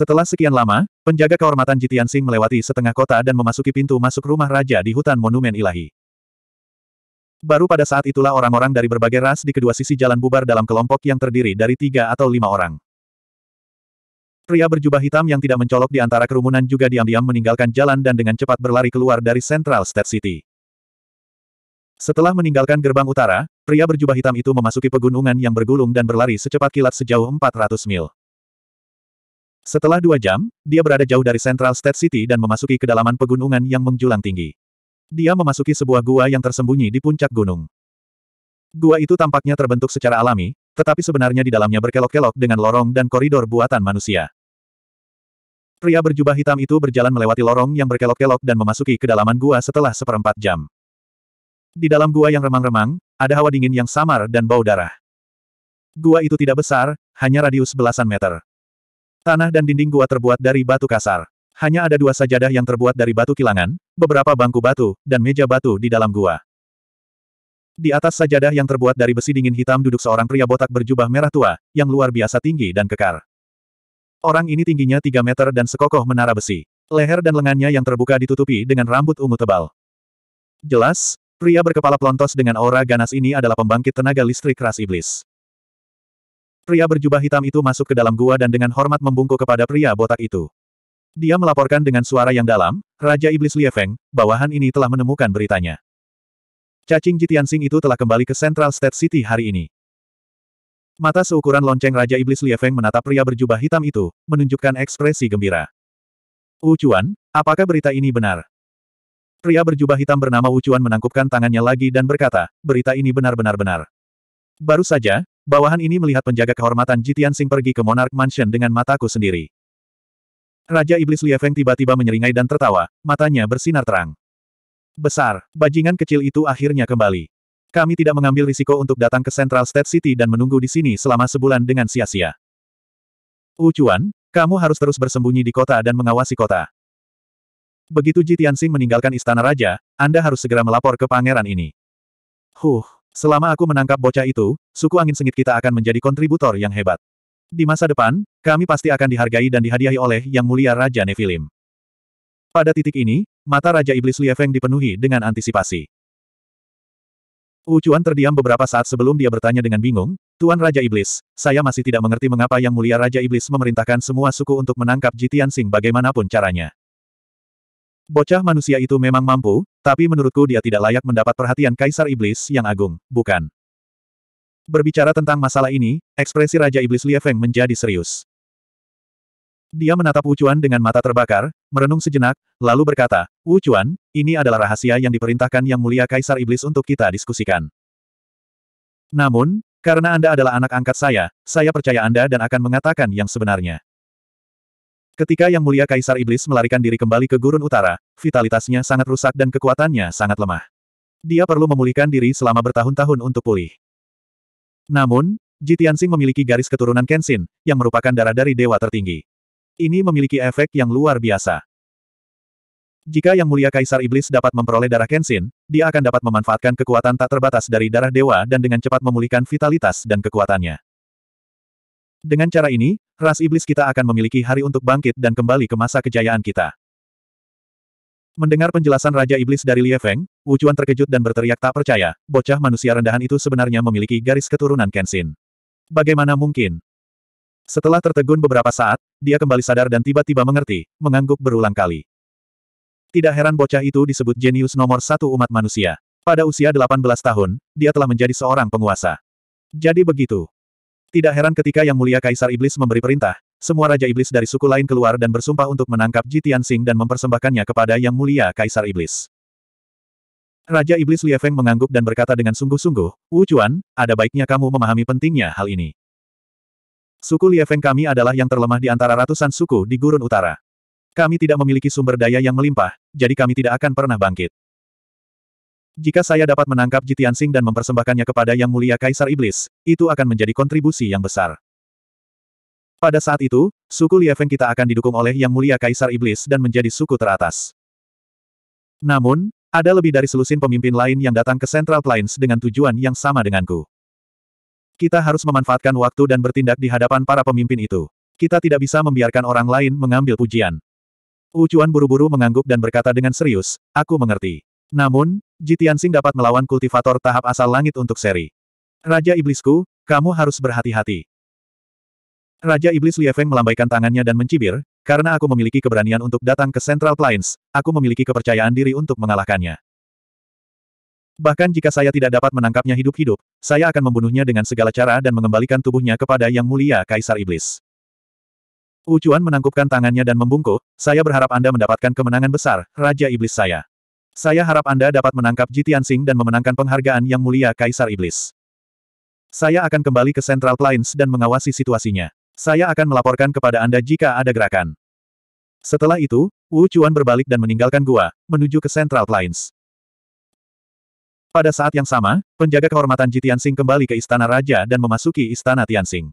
Setelah sekian lama, penjaga kehormatan Jitian Sing melewati setengah kota dan memasuki pintu masuk rumah raja di hutan Monumen Ilahi. Baru pada saat itulah orang-orang dari berbagai ras di kedua sisi jalan bubar dalam kelompok yang terdiri dari tiga atau lima orang. Pria berjubah hitam yang tidak mencolok di antara kerumunan juga diam-diam meninggalkan jalan dan dengan cepat berlari keluar dari Central State City. Setelah meninggalkan gerbang utara, pria berjubah hitam itu memasuki pegunungan yang bergulung dan berlari secepat kilat sejauh 400 mil. Setelah dua jam, dia berada jauh dari Central State City dan memasuki kedalaman pegunungan yang menjulang tinggi. Dia memasuki sebuah gua yang tersembunyi di puncak gunung. Gua itu tampaknya terbentuk secara alami, tetapi sebenarnya di dalamnya berkelok-kelok dengan lorong dan koridor buatan manusia. Pria berjubah hitam itu berjalan melewati lorong yang berkelok-kelok dan memasuki kedalaman gua setelah seperempat jam. Di dalam gua yang remang-remang, ada hawa dingin yang samar dan bau darah. Gua itu tidak besar, hanya radius belasan meter. Tanah dan dinding gua terbuat dari batu kasar. Hanya ada dua sajadah yang terbuat dari batu kilangan, beberapa bangku batu, dan meja batu di dalam gua. Di atas sajadah yang terbuat dari besi dingin hitam duduk seorang pria botak berjubah merah tua, yang luar biasa tinggi dan kekar. Orang ini tingginya 3 meter dan sekokoh menara besi. Leher dan lengannya yang terbuka ditutupi dengan rambut ungu tebal. Jelas, pria berkepala plontos dengan aura ganas ini adalah pembangkit tenaga listrik ras iblis. Pria berjubah hitam itu masuk ke dalam gua dan dengan hormat membungkuk kepada pria botak itu. Dia melaporkan dengan suara yang dalam, Raja Iblis Liefeng, bawahan ini telah menemukan beritanya. Cacing Jitiansing itu telah kembali ke Central State City hari ini. Mata seukuran lonceng Raja Iblis Liefeng menatap pria berjubah hitam itu, menunjukkan ekspresi gembira. Ucuan, apakah berita ini benar? Pria berjubah hitam bernama Ucuan menangkupkan tangannya lagi dan berkata, berita ini benar-benar benar. Baru saja, Bawahan ini melihat penjaga kehormatan Jitian Sing pergi ke Monarch Mansion dengan mataku sendiri. Raja Iblis Feng tiba-tiba menyeringai dan tertawa, matanya bersinar terang. Besar, bajingan kecil itu akhirnya kembali. Kami tidak mengambil risiko untuk datang ke Central State City dan menunggu di sini selama sebulan dengan sia-sia. Ucuan, kamu harus terus bersembunyi di kota dan mengawasi kota. Begitu Jitian Sing meninggalkan istana raja, Anda harus segera melapor ke pangeran ini. Huh, Selama aku menangkap bocah itu, suku angin sengit kita akan menjadi kontributor yang hebat. Di masa depan, kami pasti akan dihargai dan dihadiahi oleh Yang Mulia Raja Nefilim. Pada titik ini, mata Raja Iblis Liefeng dipenuhi dengan antisipasi. Ucuan terdiam beberapa saat sebelum dia bertanya dengan bingung, Tuan Raja Iblis, saya masih tidak mengerti mengapa Yang Mulia Raja Iblis memerintahkan semua suku untuk menangkap Jitian Sing bagaimanapun caranya. Bocah manusia itu memang mampu, tapi menurutku dia tidak layak mendapat perhatian Kaisar Iblis yang agung, bukan? Berbicara tentang masalah ini, ekspresi Raja Iblis Feng menjadi serius. Dia menatap Wu Cuan dengan mata terbakar, merenung sejenak, lalu berkata, Wu Cuan, ini adalah rahasia yang diperintahkan Yang Mulia Kaisar Iblis untuk kita diskusikan. Namun, karena Anda adalah anak angkat saya, saya percaya Anda dan akan mengatakan yang sebenarnya. Ketika Yang Mulia Kaisar Iblis melarikan diri kembali ke Gurun Utara, vitalitasnya sangat rusak dan kekuatannya sangat lemah. Dia perlu memulihkan diri selama bertahun-tahun untuk pulih. Namun, Jitiansing memiliki garis keturunan Kenshin, yang merupakan darah dari dewa tertinggi. Ini memiliki efek yang luar biasa. Jika Yang Mulia Kaisar Iblis dapat memperoleh darah Kenshin, dia akan dapat memanfaatkan kekuatan tak terbatas dari darah dewa dan dengan cepat memulihkan vitalitas dan kekuatannya. Dengan cara ini, ras iblis kita akan memiliki hari untuk bangkit dan kembali ke masa kejayaan kita. Mendengar penjelasan Raja Iblis dari Lie Feng, Ucuan terkejut dan berteriak tak percaya, bocah manusia rendahan itu sebenarnya memiliki garis keturunan Kenshin. Bagaimana mungkin? Setelah tertegun beberapa saat, dia kembali sadar dan tiba-tiba mengerti, mengangguk berulang kali. Tidak heran bocah itu disebut jenius nomor satu umat manusia. Pada usia 18 tahun, dia telah menjadi seorang penguasa. Jadi begitu. Tidak heran ketika Yang Mulia Kaisar Iblis memberi perintah, semua Raja Iblis dari suku lain keluar dan bersumpah untuk menangkap Ji Tianxing dan mempersembahkannya kepada Yang Mulia Kaisar Iblis. Raja Iblis Feng mengangguk dan berkata dengan sungguh-sungguh, Wu Chuan, ada baiknya kamu memahami pentingnya hal ini. Suku Feng kami adalah yang terlemah di antara ratusan suku di Gurun Utara. Kami tidak memiliki sumber daya yang melimpah, jadi kami tidak akan pernah bangkit. Jika saya dapat menangkap Jitian Jitiansing dan mempersembahkannya kepada Yang Mulia Kaisar Iblis, itu akan menjadi kontribusi yang besar. Pada saat itu, suku Liefeng kita akan didukung oleh Yang Mulia Kaisar Iblis dan menjadi suku teratas. Namun, ada lebih dari selusin pemimpin lain yang datang ke Central Plains dengan tujuan yang sama denganku. Kita harus memanfaatkan waktu dan bertindak di hadapan para pemimpin itu. Kita tidak bisa membiarkan orang lain mengambil pujian. Ucuan buru-buru mengangguk dan berkata dengan serius, aku mengerti. Namun, Jitian Sing dapat melawan kultivator tahap asal langit untuk seri. Raja Iblisku, kamu harus berhati-hati. Raja Iblis Feng melambaikan tangannya dan mencibir, karena aku memiliki keberanian untuk datang ke Central Plains, aku memiliki kepercayaan diri untuk mengalahkannya. Bahkan jika saya tidak dapat menangkapnya hidup-hidup, saya akan membunuhnya dengan segala cara dan mengembalikan tubuhnya kepada Yang Mulia Kaisar Iblis. Ucuan menangkupkan tangannya dan membungkuk, saya berharap Anda mendapatkan kemenangan besar, Raja Iblis saya. Saya harap Anda dapat menangkap Jitian Sing dan memenangkan penghargaan yang mulia Kaisar Iblis. Saya akan kembali ke Central Plains dan mengawasi situasinya. Saya akan melaporkan kepada Anda jika ada gerakan. Setelah itu, Wu Chuan berbalik dan meninggalkan gua, menuju ke Central Plains. Pada saat yang sama, penjaga kehormatan Jitian Sing kembali ke Istana Raja dan memasuki Istana Tianxing.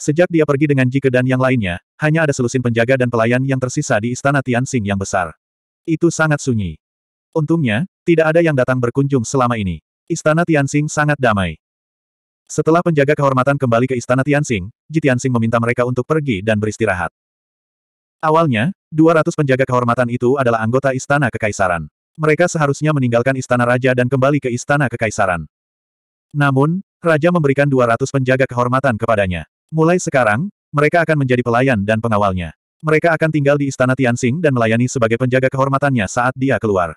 Sejak dia pergi dengan Jike dan yang lainnya, hanya ada selusin penjaga dan pelayan yang tersisa di Istana Tianxing yang besar. Itu sangat sunyi. Untungnya, tidak ada yang datang berkunjung selama ini. Istana Tianxing sangat damai. Setelah penjaga kehormatan kembali ke istana Tianxing, Ji Tianxing meminta mereka untuk pergi dan beristirahat. Awalnya, 200 penjaga kehormatan itu adalah anggota istana kekaisaran. Mereka seharusnya meninggalkan istana raja dan kembali ke istana kekaisaran. Namun, raja memberikan 200 penjaga kehormatan kepadanya. Mulai sekarang, mereka akan menjadi pelayan dan pengawalnya. Mereka akan tinggal di istana Tianxing dan melayani sebagai penjaga kehormatannya saat dia keluar.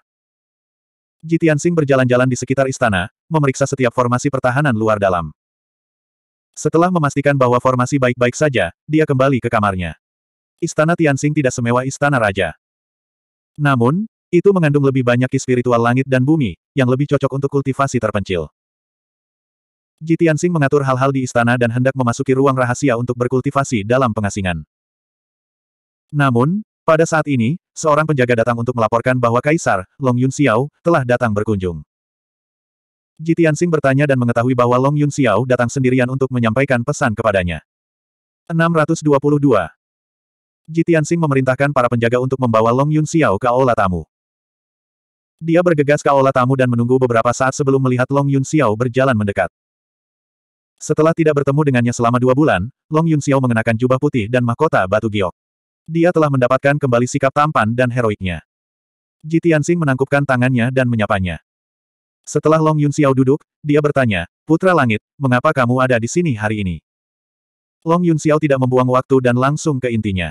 Ji Tianxing berjalan-jalan di sekitar istana, memeriksa setiap formasi pertahanan luar dalam. Setelah memastikan bahwa formasi baik-baik saja, dia kembali ke kamarnya. Istana Tianxing tidak semewah istana raja. Namun, itu mengandung lebih banyak spiritual langit dan bumi, yang lebih cocok untuk kultivasi terpencil. Ji Tianxing mengatur hal-hal di istana dan hendak memasuki ruang rahasia untuk berkultivasi dalam pengasingan. Namun, pada saat ini, seorang penjaga datang untuk melaporkan bahwa Kaisar, Long Yun Xiao, telah datang berkunjung. Ji Tianxing bertanya dan mengetahui bahwa Long Yun Xiao datang sendirian untuk menyampaikan pesan kepadanya. 622. Ji Tianxing memerintahkan para penjaga untuk membawa Long Yun Xiao ke aula tamu. Dia bergegas ke aula tamu dan menunggu beberapa saat sebelum melihat Long Yun Xiao berjalan mendekat. Setelah tidak bertemu dengannya selama dua bulan, Long Yun Xiao mengenakan jubah putih dan mahkota batu giok. Dia telah mendapatkan kembali sikap tampan dan heroiknya. Ji Tianxing menangkupkan tangannya dan menyapanya. Setelah Long Yun Xiao duduk, dia bertanya, Putra Langit, mengapa kamu ada di sini hari ini? Long Yun Xiao tidak membuang waktu dan langsung ke intinya.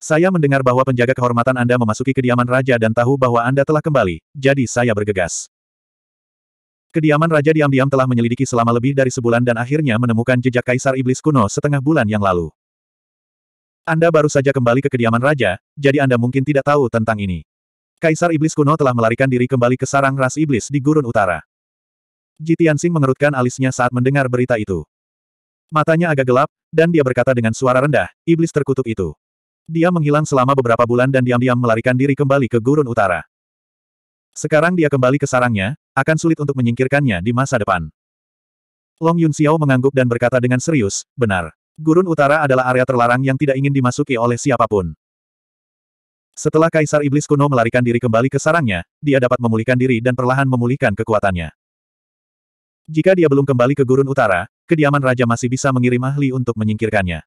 Saya mendengar bahwa penjaga kehormatan Anda memasuki kediaman raja dan tahu bahwa Anda telah kembali, jadi saya bergegas. Kediaman raja diam-diam telah menyelidiki selama lebih dari sebulan dan akhirnya menemukan jejak kaisar iblis kuno setengah bulan yang lalu. Anda baru saja kembali ke kediaman raja, jadi Anda mungkin tidak tahu tentang ini. Kaisar Iblis kuno telah melarikan diri kembali ke sarang ras iblis di gurun utara. Jitiansing mengerutkan alisnya saat mendengar berita itu. Matanya agak gelap, dan dia berkata dengan suara rendah, iblis terkutuk itu. Dia menghilang selama beberapa bulan dan diam-diam melarikan diri kembali ke gurun utara. Sekarang dia kembali ke sarangnya, akan sulit untuk menyingkirkannya di masa depan. Long Yun Xiao mengangguk dan berkata dengan serius, benar. Gurun utara adalah area terlarang yang tidak ingin dimasuki oleh siapapun. Setelah Kaisar Iblis kuno melarikan diri kembali ke sarangnya, dia dapat memulihkan diri dan perlahan memulihkan kekuatannya. Jika dia belum kembali ke gurun utara, kediaman raja masih bisa mengirim ahli untuk menyingkirkannya.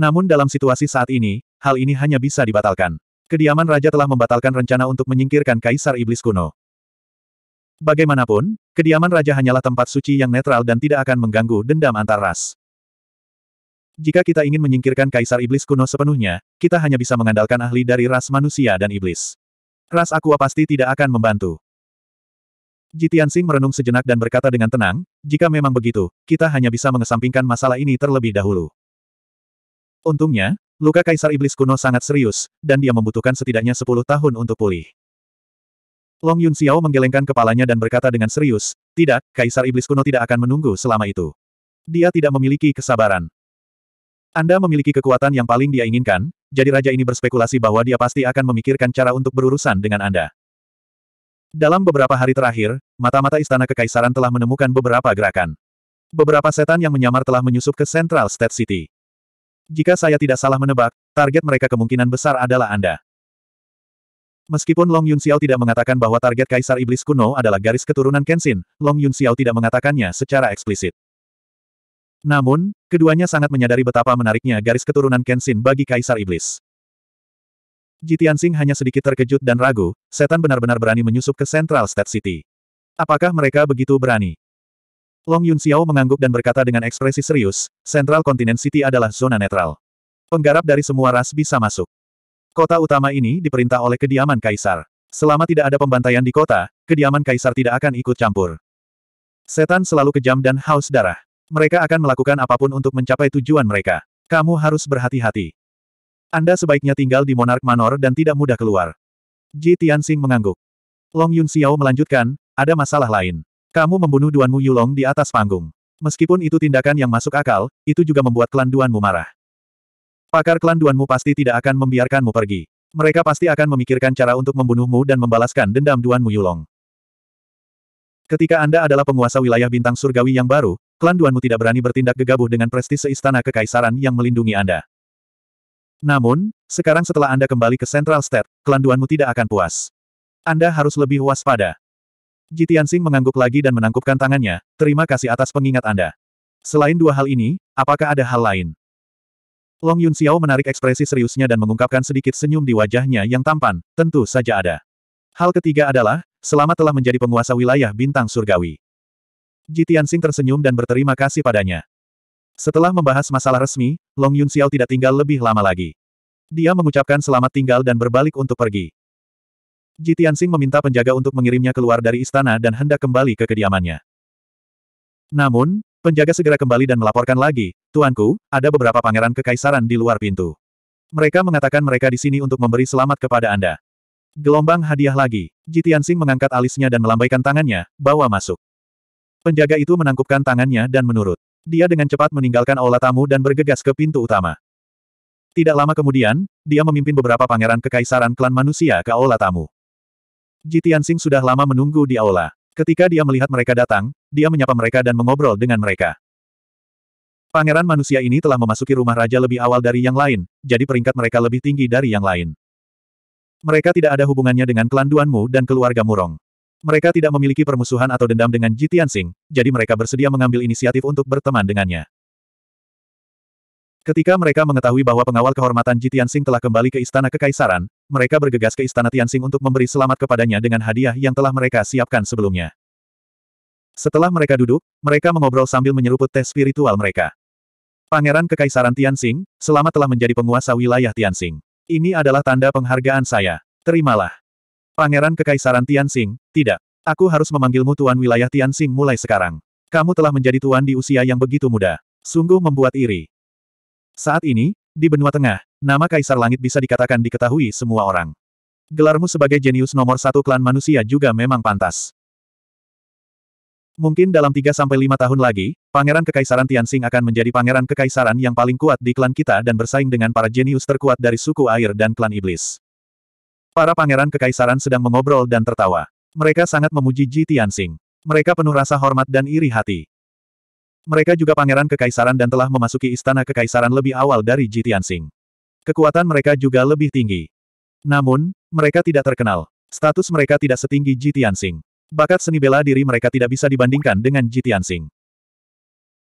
Namun dalam situasi saat ini, hal ini hanya bisa dibatalkan. Kediaman raja telah membatalkan rencana untuk menyingkirkan Kaisar Iblis kuno. Bagaimanapun, kediaman raja hanyalah tempat suci yang netral dan tidak akan mengganggu dendam antar ras. Jika kita ingin menyingkirkan kaisar iblis kuno sepenuhnya, kita hanya bisa mengandalkan ahli dari ras manusia dan iblis. Ras Aqua pasti tidak akan membantu. Jitian Sing merenung sejenak dan berkata dengan tenang, jika memang begitu, kita hanya bisa mengesampingkan masalah ini terlebih dahulu. Untungnya, luka kaisar iblis kuno sangat serius, dan dia membutuhkan setidaknya 10 tahun untuk pulih. Long Yun Xiao menggelengkan kepalanya dan berkata dengan serius, tidak, kaisar iblis kuno tidak akan menunggu selama itu. Dia tidak memiliki kesabaran. Anda memiliki kekuatan yang paling dia inginkan, jadi raja ini berspekulasi bahwa dia pasti akan memikirkan cara untuk berurusan dengan Anda. Dalam beberapa hari terakhir, mata-mata istana kekaisaran telah menemukan beberapa gerakan. Beberapa setan yang menyamar telah menyusup ke Central State City. Jika saya tidak salah menebak, target mereka kemungkinan besar adalah Anda. Meskipun Long Yun Xiao tidak mengatakan bahwa target Kaisar Iblis kuno adalah garis keturunan Kenshin, Long Yun Xiao tidak mengatakannya secara eksplisit. Namun, keduanya sangat menyadari betapa menariknya garis keturunan Kenshin bagi Kaisar Iblis. Jitian hanya sedikit terkejut dan ragu, setan benar-benar berani menyusup ke Central State City. Apakah mereka begitu berani? Long Yun Xiao mengangguk dan berkata dengan ekspresi serius, Central Continent City adalah zona netral. Penggarap dari semua ras bisa masuk. Kota utama ini diperintah oleh kediaman Kaisar. Selama tidak ada pembantaian di kota, kediaman Kaisar tidak akan ikut campur. Setan selalu kejam dan haus darah. Mereka akan melakukan apapun untuk mencapai tujuan mereka. Kamu harus berhati-hati. Anda sebaiknya tinggal di Monark Manor dan tidak mudah keluar. Ji Tianxing mengangguk. Long Yun Xiao melanjutkan, ada masalah lain. Kamu membunuh Duanmu Yulong di atas panggung. Meskipun itu tindakan yang masuk akal, itu juga membuat klan Duanmu marah. Pakar klan Duanmu pasti tidak akan membiarkanmu pergi. Mereka pasti akan memikirkan cara untuk membunuhmu dan membalaskan dendam Duanmu Yulong. Ketika Anda adalah penguasa wilayah bintang surgawi yang baru, klan Duanmu tidak berani bertindak gegabah dengan prestise istana kekaisaran yang melindungi Anda. Namun, sekarang setelah Anda kembali ke Central State, klan Duanmu tidak akan puas. Anda harus lebih waspada. Jitiansing mengangguk lagi dan menangkupkan tangannya, terima kasih atas pengingat Anda. Selain dua hal ini, apakah ada hal lain? Long Yun Xiao menarik ekspresi seriusnya dan mengungkapkan sedikit senyum di wajahnya yang tampan, tentu saja ada. Hal ketiga adalah, selama telah menjadi penguasa wilayah bintang surgawi. Ji Tianxing tersenyum dan berterima kasih padanya. Setelah membahas masalah resmi, Long Yun Xiao tidak tinggal lebih lama lagi. Dia mengucapkan selamat tinggal dan berbalik untuk pergi. Ji Tianxing meminta penjaga untuk mengirimnya keluar dari istana dan hendak kembali ke kediamannya. Namun, penjaga segera kembali dan melaporkan lagi, Tuanku, ada beberapa pangeran kekaisaran di luar pintu. Mereka mengatakan mereka di sini untuk memberi selamat kepada Anda. Gelombang hadiah lagi, Ji Tianxing mengangkat alisnya dan melambaikan tangannya, bawa masuk. Penjaga itu menangkupkan tangannya dan menurut. Dia dengan cepat meninggalkan aula tamu dan bergegas ke pintu utama. Tidak lama kemudian, dia memimpin beberapa pangeran kekaisaran klan manusia ke aula tamu. Jitian Sing sudah lama menunggu di aula. Ketika dia melihat mereka datang, dia menyapa mereka dan mengobrol dengan mereka. Pangeran manusia ini telah memasuki rumah raja lebih awal dari yang lain, jadi peringkat mereka lebih tinggi dari yang lain. Mereka tidak ada hubungannya dengan klan Duanmu dan keluarga Murong. Mereka tidak memiliki permusuhan atau dendam dengan Ji Tianxing, jadi mereka bersedia mengambil inisiatif untuk berteman dengannya. Ketika mereka mengetahui bahwa pengawal kehormatan Ji Tianxing telah kembali ke Istana Kekaisaran, mereka bergegas ke Istana Tianxing untuk memberi selamat kepadanya dengan hadiah yang telah mereka siapkan sebelumnya. Setelah mereka duduk, mereka mengobrol sambil menyeruput teh spiritual mereka. Pangeran Kekaisaran Tianxing, selamat telah menjadi penguasa wilayah Tianxing. Ini adalah tanda penghargaan saya. Terimalah. Pangeran Kekaisaran Tianxing, tidak. Aku harus memanggilmu Tuan Wilayah Tianxing mulai sekarang. Kamu telah menjadi Tuan di usia yang begitu muda. Sungguh membuat iri. Saat ini, di benua tengah, nama Kaisar Langit bisa dikatakan diketahui semua orang. Gelarmu sebagai jenius nomor satu klan manusia juga memang pantas. Mungkin dalam 3-5 tahun lagi, Pangeran Kekaisaran Tianxing akan menjadi pangeran kekaisaran yang paling kuat di klan kita dan bersaing dengan para jenius terkuat dari suku air dan klan iblis. Para pangeran kekaisaran sedang mengobrol dan tertawa. Mereka sangat memuji Ji Tianxing. Mereka penuh rasa hormat dan iri hati. Mereka juga pangeran kekaisaran dan telah memasuki istana kekaisaran lebih awal dari Ji Tianxing. Kekuatan mereka juga lebih tinggi. Namun, mereka tidak terkenal. Status mereka tidak setinggi Ji Tianxing. Bakat seni bela diri mereka tidak bisa dibandingkan dengan Ji Tianxing.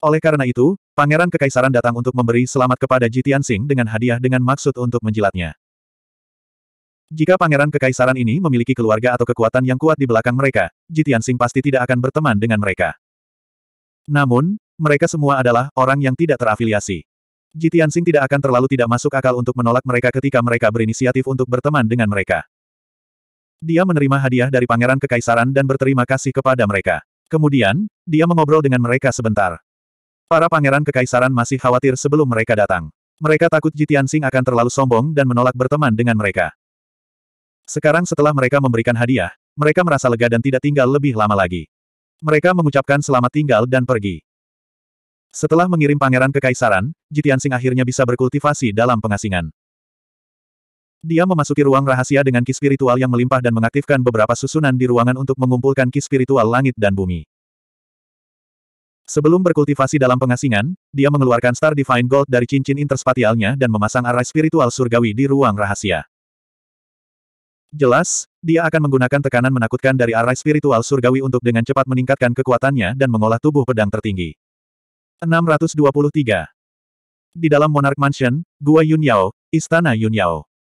Oleh karena itu, pangeran kekaisaran datang untuk memberi selamat kepada Ji Tianxing dengan hadiah dengan maksud untuk menjilatnya. Jika pangeran kekaisaran ini memiliki keluarga atau kekuatan yang kuat di belakang mereka, Jitiansing pasti tidak akan berteman dengan mereka. Namun, mereka semua adalah orang yang tidak terafiliasi. Jitiansing tidak akan terlalu tidak masuk akal untuk menolak mereka ketika mereka berinisiatif untuk berteman dengan mereka. Dia menerima hadiah dari pangeran kekaisaran dan berterima kasih kepada mereka. Kemudian, dia mengobrol dengan mereka sebentar. Para pangeran kekaisaran masih khawatir sebelum mereka datang. Mereka takut Jitiansing akan terlalu sombong dan menolak berteman dengan mereka. Sekarang setelah mereka memberikan hadiah, mereka merasa lega dan tidak tinggal lebih lama lagi. Mereka mengucapkan selamat tinggal dan pergi. Setelah mengirim pangeran ke kaisaran, Jitiansing akhirnya bisa berkultivasi dalam pengasingan. Dia memasuki ruang rahasia dengan ki spiritual yang melimpah dan mengaktifkan beberapa susunan di ruangan untuk mengumpulkan ki spiritual langit dan bumi. Sebelum berkultivasi dalam pengasingan, dia mengeluarkan Star Divine Gold dari cincin interspatialnya dan memasang arai spiritual surgawi di ruang rahasia. Jelas, dia akan menggunakan tekanan menakutkan dari arai spiritual surgawi untuk dengan cepat meningkatkan kekuatannya dan mengolah tubuh pedang tertinggi. 623. Di dalam Monarch Mansion, Gua Yun Yao, Istana Yun Yao.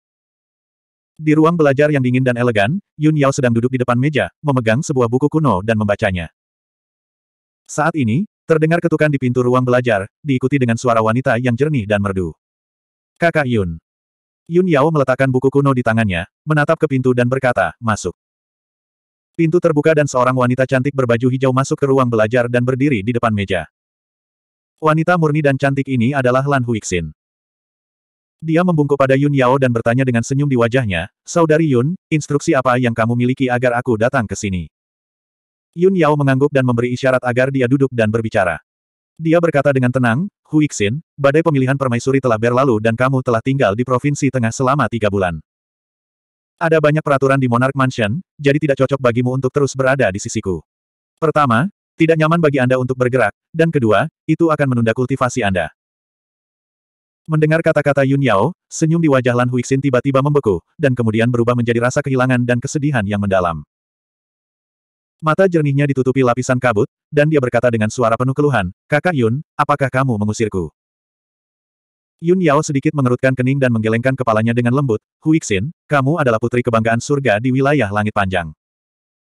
Di ruang belajar yang dingin dan elegan, Yun Yao sedang duduk di depan meja, memegang sebuah buku kuno dan membacanya. Saat ini, terdengar ketukan di pintu ruang belajar, diikuti dengan suara wanita yang jernih dan merdu. Kakak Yun. Yun Yao meletakkan buku kuno di tangannya, menatap ke pintu dan berkata, masuk. Pintu terbuka dan seorang wanita cantik berbaju hijau masuk ke ruang belajar dan berdiri di depan meja. Wanita murni dan cantik ini adalah Lan Huixin. Dia membungkuk pada Yun Yao dan bertanya dengan senyum di wajahnya, Saudari Yun, instruksi apa yang kamu miliki agar aku datang ke sini? Yun Yao mengangguk dan memberi isyarat agar dia duduk dan berbicara. Dia berkata dengan tenang, Huixin, badai pemilihan permaisuri telah berlalu dan kamu telah tinggal di Provinsi Tengah selama tiga bulan. Ada banyak peraturan di Monarch Mansion, jadi tidak cocok bagimu untuk terus berada di sisiku. Pertama, tidak nyaman bagi Anda untuk bergerak, dan kedua, itu akan menunda kultivasi Anda. Mendengar kata-kata Yun Yao, senyum di wajah Lan Huixin tiba-tiba membeku, dan kemudian berubah menjadi rasa kehilangan dan kesedihan yang mendalam. Mata jernihnya ditutupi lapisan kabut, dan dia berkata dengan suara penuh keluhan, Kakak Yun, apakah kamu mengusirku? Yun Yao sedikit mengerutkan kening dan menggelengkan kepalanya dengan lembut, Huixin, kamu adalah putri kebanggaan surga di wilayah langit panjang.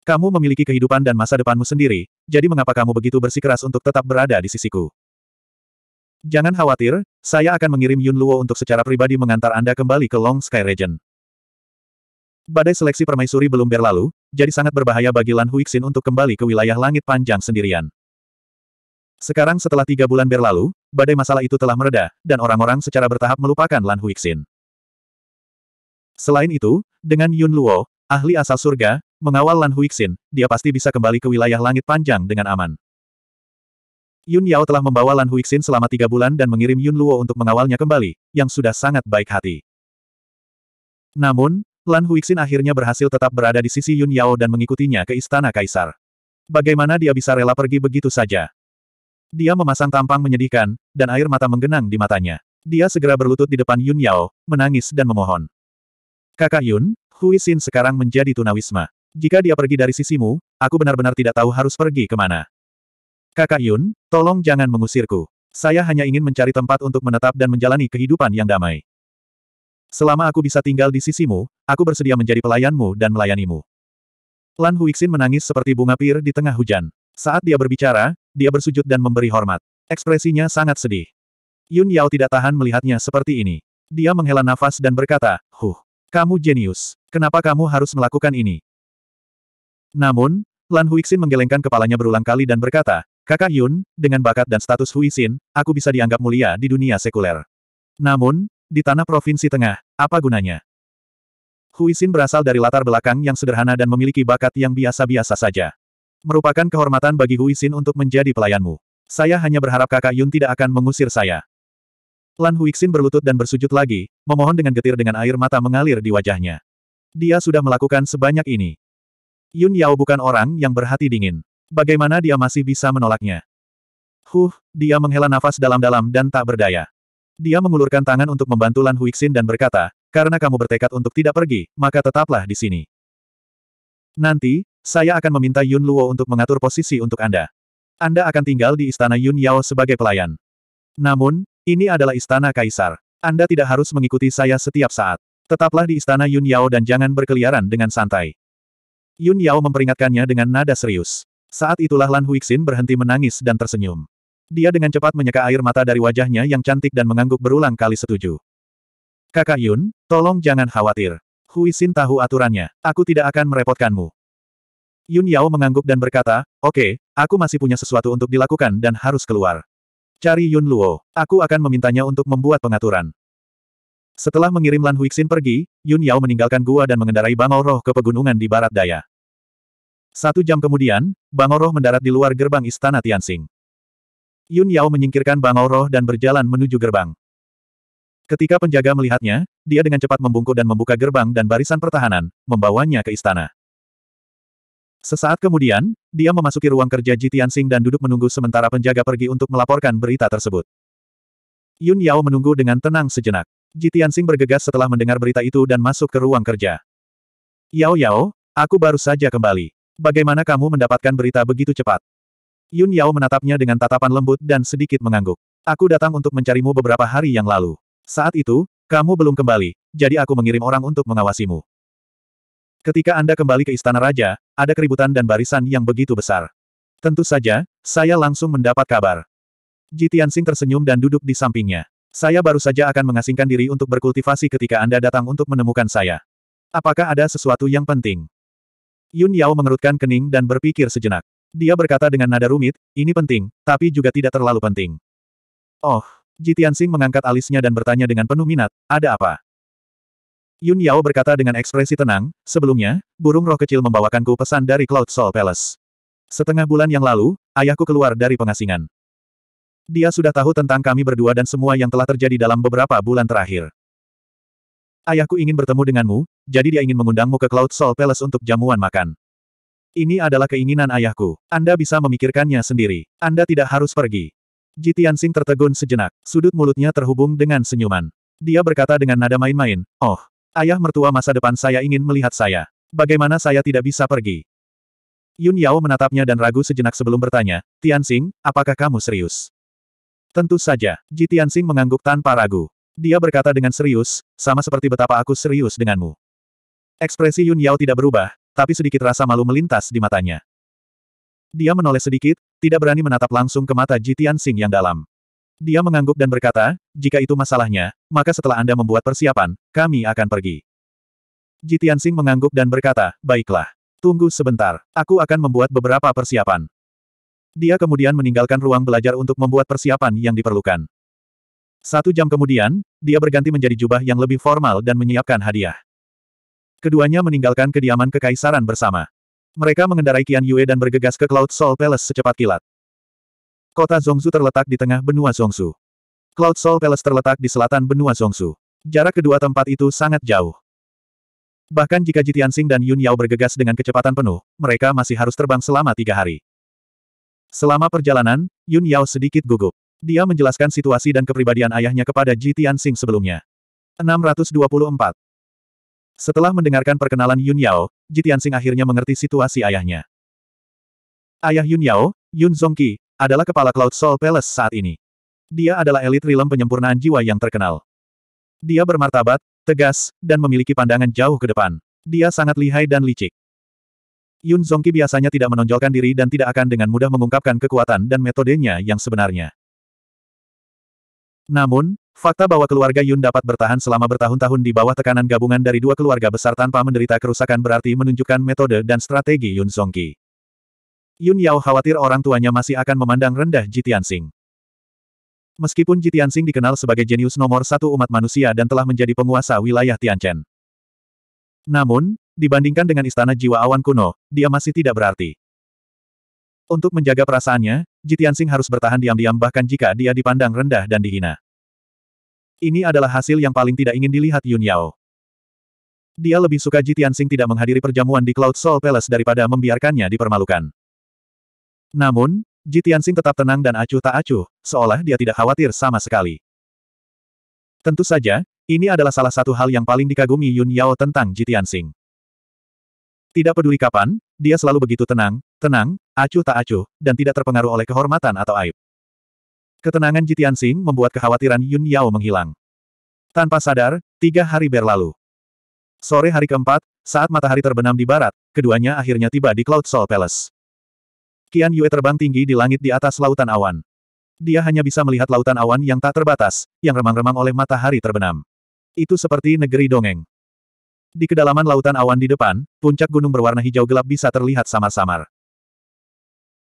Kamu memiliki kehidupan dan masa depanmu sendiri, jadi mengapa kamu begitu bersikeras untuk tetap berada di sisiku? Jangan khawatir, saya akan mengirim Yun Luo untuk secara pribadi mengantar Anda kembali ke Long Sky Region. Badai seleksi permaisuri belum berlalu, jadi sangat berbahaya bagi Lan Huixin untuk kembali ke wilayah langit panjang sendirian. Sekarang setelah tiga bulan berlalu, badai masalah itu telah mereda, dan orang-orang secara bertahap melupakan Lan Huixin. Selain itu, dengan Yun Luo, ahli asal surga, mengawal Lan Huixin, dia pasti bisa kembali ke wilayah langit panjang dengan aman. Yun Yao telah membawa Lan Huixin selama tiga bulan dan mengirim Yun Luo untuk mengawalnya kembali, yang sudah sangat baik hati. Namun, Lan Huixin akhirnya berhasil tetap berada di sisi Yun Yao dan mengikutinya ke Istana Kaisar. Bagaimana dia bisa rela pergi begitu saja? Dia memasang tampang menyedihkan, dan air mata menggenang di matanya. Dia segera berlutut di depan Yun Yao, menangis dan memohon. Kakak Yun, Huixin sekarang menjadi tunawisma. Jika dia pergi dari sisimu, aku benar-benar tidak tahu harus pergi kemana. Kakak Yun, tolong jangan mengusirku. Saya hanya ingin mencari tempat untuk menetap dan menjalani kehidupan yang damai. Selama aku bisa tinggal di sisimu, aku bersedia menjadi pelayanmu dan melayanimu. Lan Huixin menangis seperti bunga pir di tengah hujan. Saat dia berbicara, dia bersujud dan memberi hormat. Ekspresinya sangat sedih. Yun Yao tidak tahan melihatnya seperti ini. Dia menghela nafas dan berkata, Huh, kamu jenius. Kenapa kamu harus melakukan ini? Namun, Lan Huixin menggelengkan kepalanya berulang kali dan berkata, Kakak Yun, dengan bakat dan status Huixin, aku bisa dianggap mulia di dunia sekuler. Namun, di tanah provinsi tengah, apa gunanya? Huisin berasal dari latar belakang yang sederhana dan memiliki bakat yang biasa-biasa saja. Merupakan kehormatan bagi Huisin untuk menjadi pelayanmu. Saya hanya berharap kakak Yun tidak akan mengusir saya. Lan Huixin berlutut dan bersujud lagi, memohon dengan getir dengan air mata mengalir di wajahnya. Dia sudah melakukan sebanyak ini. Yun Yao bukan orang yang berhati dingin. Bagaimana dia masih bisa menolaknya? Huh, dia menghela nafas dalam-dalam dan tak berdaya. Dia mengulurkan tangan untuk membantu Lan Huixin dan berkata, karena kamu bertekad untuk tidak pergi, maka tetaplah di sini. Nanti, saya akan meminta Yun Luo untuk mengatur posisi untuk Anda. Anda akan tinggal di istana Yun Yao sebagai pelayan. Namun, ini adalah istana kaisar. Anda tidak harus mengikuti saya setiap saat. Tetaplah di istana Yun Yao dan jangan berkeliaran dengan santai. Yun Yao memperingatkannya dengan nada serius. Saat itulah Lan Huixin berhenti menangis dan tersenyum. Dia dengan cepat menyeka air mata dari wajahnya yang cantik dan mengangguk berulang kali setuju. Kakak Yun, tolong jangan khawatir. Hui tahu aturannya. Aku tidak akan merepotkanmu. Yun Yao mengangguk dan berkata, Oke, okay, aku masih punya sesuatu untuk dilakukan dan harus keluar. Cari Yun Luo. Aku akan memintanya untuk membuat pengaturan. Setelah mengirim Lan Huixin pergi, Yun Yao meninggalkan gua dan mengendarai Bangor Roh ke pegunungan di barat daya. Satu jam kemudian, Bangor Roh mendarat di luar gerbang istana Tianxing. Yun Yao menyingkirkan bangau roh dan berjalan menuju gerbang. Ketika penjaga melihatnya, dia dengan cepat membungkuk dan membuka gerbang dan barisan pertahanan, membawanya ke istana. Sesaat kemudian, dia memasuki ruang kerja Ji Tianxing dan duduk menunggu sementara penjaga pergi untuk melaporkan berita tersebut. Yun Yao menunggu dengan tenang sejenak. Ji Tianxing bergegas setelah mendengar berita itu dan masuk ke ruang kerja. Yao Yao, aku baru saja kembali. Bagaimana kamu mendapatkan berita begitu cepat? Yun Yao menatapnya dengan tatapan lembut dan sedikit mengangguk. Aku datang untuk mencarimu beberapa hari yang lalu. Saat itu, kamu belum kembali, jadi aku mengirim orang untuk mengawasimu. Ketika Anda kembali ke Istana Raja, ada keributan dan barisan yang begitu besar. Tentu saja, saya langsung mendapat kabar. Ji Tianxing tersenyum dan duduk di sampingnya. Saya baru saja akan mengasingkan diri untuk berkultivasi ketika Anda datang untuk menemukan saya. Apakah ada sesuatu yang penting? Yun Yao mengerutkan kening dan berpikir sejenak. Dia berkata dengan nada rumit, ini penting, tapi juga tidak terlalu penting. Oh, Jitiansing mengangkat alisnya dan bertanya dengan penuh minat, ada apa? Yun Yao berkata dengan ekspresi tenang, sebelumnya, burung roh kecil membawakanku pesan dari Cloud Soul Palace. Setengah bulan yang lalu, ayahku keluar dari pengasingan. Dia sudah tahu tentang kami berdua dan semua yang telah terjadi dalam beberapa bulan terakhir. Ayahku ingin bertemu denganmu, jadi dia ingin mengundangmu ke Cloud Soul Palace untuk jamuan makan. Ini adalah keinginan ayahku. Anda bisa memikirkannya sendiri. Anda tidak harus pergi. Jitian Sing tertegun sejenak. Sudut mulutnya terhubung dengan senyuman. Dia berkata dengan nada main-main, Oh, ayah mertua masa depan saya ingin melihat saya. Bagaimana saya tidak bisa pergi? Yun Yao menatapnya dan ragu sejenak sebelum bertanya, Tian apakah kamu serius? Tentu saja, Jitian Sing mengangguk tanpa ragu. Dia berkata dengan serius, sama seperti betapa aku serius denganmu. Ekspresi Yun Yao tidak berubah, tapi sedikit rasa malu melintas di matanya. Dia menoleh sedikit, tidak berani menatap langsung ke mata Jitian Sing yang dalam. Dia mengangguk dan berkata, jika itu masalahnya, maka setelah Anda membuat persiapan, kami akan pergi. Jitian Sing mengangguk dan berkata, baiklah. Tunggu sebentar, aku akan membuat beberapa persiapan. Dia kemudian meninggalkan ruang belajar untuk membuat persiapan yang diperlukan. Satu jam kemudian, dia berganti menjadi jubah yang lebih formal dan menyiapkan hadiah. Keduanya meninggalkan kediaman kekaisaran bersama. Mereka mengendarai Qian Yue dan bergegas ke Cloud Soul Palace secepat kilat. Kota Zongzu terletak di tengah benua Zongzu. Cloud Soul Palace terletak di selatan benua Zongzu. Jarak kedua tempat itu sangat jauh. Bahkan jika Jitian Sing dan Yun Yao bergegas dengan kecepatan penuh, mereka masih harus terbang selama tiga hari. Selama perjalanan, Yun Yao sedikit gugup. Dia menjelaskan situasi dan kepribadian ayahnya kepada Jitian Sing sebelumnya. 624. Setelah mendengarkan perkenalan Yun Yao, Jitian akhirnya mengerti situasi ayahnya. Ayah Yun Yao, Yun Zongqi, adalah kepala Cloud Soul Palace saat ini. Dia adalah elit rilem penyempurnaan jiwa yang terkenal. Dia bermartabat, tegas, dan memiliki pandangan jauh ke depan. Dia sangat lihai dan licik. Yun Zongqi biasanya tidak menonjolkan diri dan tidak akan dengan mudah mengungkapkan kekuatan dan metodenya yang sebenarnya. Namun, fakta bahwa keluarga Yun dapat bertahan selama bertahun-tahun di bawah tekanan gabungan dari dua keluarga besar tanpa menderita kerusakan berarti menunjukkan metode dan strategi Yun Songki. Yun Yao khawatir orang tuanya masih akan memandang rendah Tianxing. Meskipun Tianxing dikenal sebagai jenius nomor satu umat manusia dan telah menjadi penguasa wilayah Tianchen. Namun, dibandingkan dengan istana jiwa awan kuno, dia masih tidak berarti. Untuk menjaga perasaannya, Jitiansing harus bertahan diam-diam bahkan jika dia dipandang rendah dan dihina. Ini adalah hasil yang paling tidak ingin dilihat Yun Yao. Dia lebih suka Jitiansing tidak menghadiri perjamuan di Cloud Soul Palace daripada membiarkannya dipermalukan. Namun, Jitiansing tetap tenang dan acuh tak acuh, seolah dia tidak khawatir sama sekali. Tentu saja, ini adalah salah satu hal yang paling dikagumi Yun Yao tentang Jitiansing. Tidak peduli kapan, dia selalu begitu tenang, Tenang, acuh tak acuh, dan tidak terpengaruh oleh kehormatan atau aib. Ketenangan Jitian Sing membuat kekhawatiran Yun Yao menghilang. Tanpa sadar, tiga hari berlalu. Sore hari keempat, saat matahari terbenam di barat, keduanya akhirnya tiba di Cloud Soul Palace. Qian Yue terbang tinggi di langit di atas lautan awan. Dia hanya bisa melihat lautan awan yang tak terbatas, yang remang-remang oleh matahari terbenam. Itu seperti negeri dongeng. Di kedalaman lautan awan di depan, puncak gunung berwarna hijau gelap bisa terlihat samar-samar.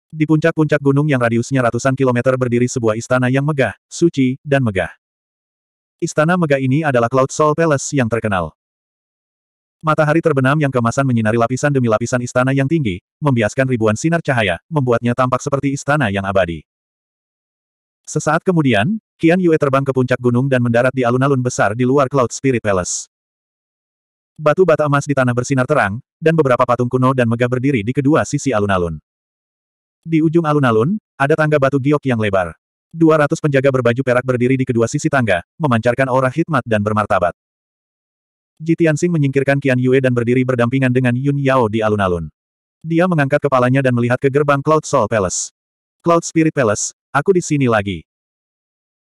Di puncak-puncak gunung yang radiusnya ratusan kilometer berdiri sebuah istana yang megah, suci, dan megah. Istana megah ini adalah Cloud Soul Palace yang terkenal. Matahari terbenam yang kemasan menyinari lapisan demi lapisan istana yang tinggi, membiaskan ribuan sinar cahaya, membuatnya tampak seperti istana yang abadi. Sesaat kemudian, Qian Yue terbang ke puncak gunung dan mendarat di alun-alun besar di luar Cloud Spirit Palace. Batu bata emas di tanah bersinar terang, dan beberapa patung kuno dan megah berdiri di kedua sisi alun-alun. Di ujung alun-alun, ada tangga batu giok yang lebar. 200 penjaga berbaju perak berdiri di kedua sisi tangga, memancarkan aura hikmat dan bermartabat. Ji Tianxing menyingkirkan Qian Yue dan berdiri berdampingan dengan Yun Yao di alun-alun. Dia mengangkat kepalanya dan melihat ke gerbang Cloud Soul Palace. Cloud Spirit Palace, aku di sini lagi.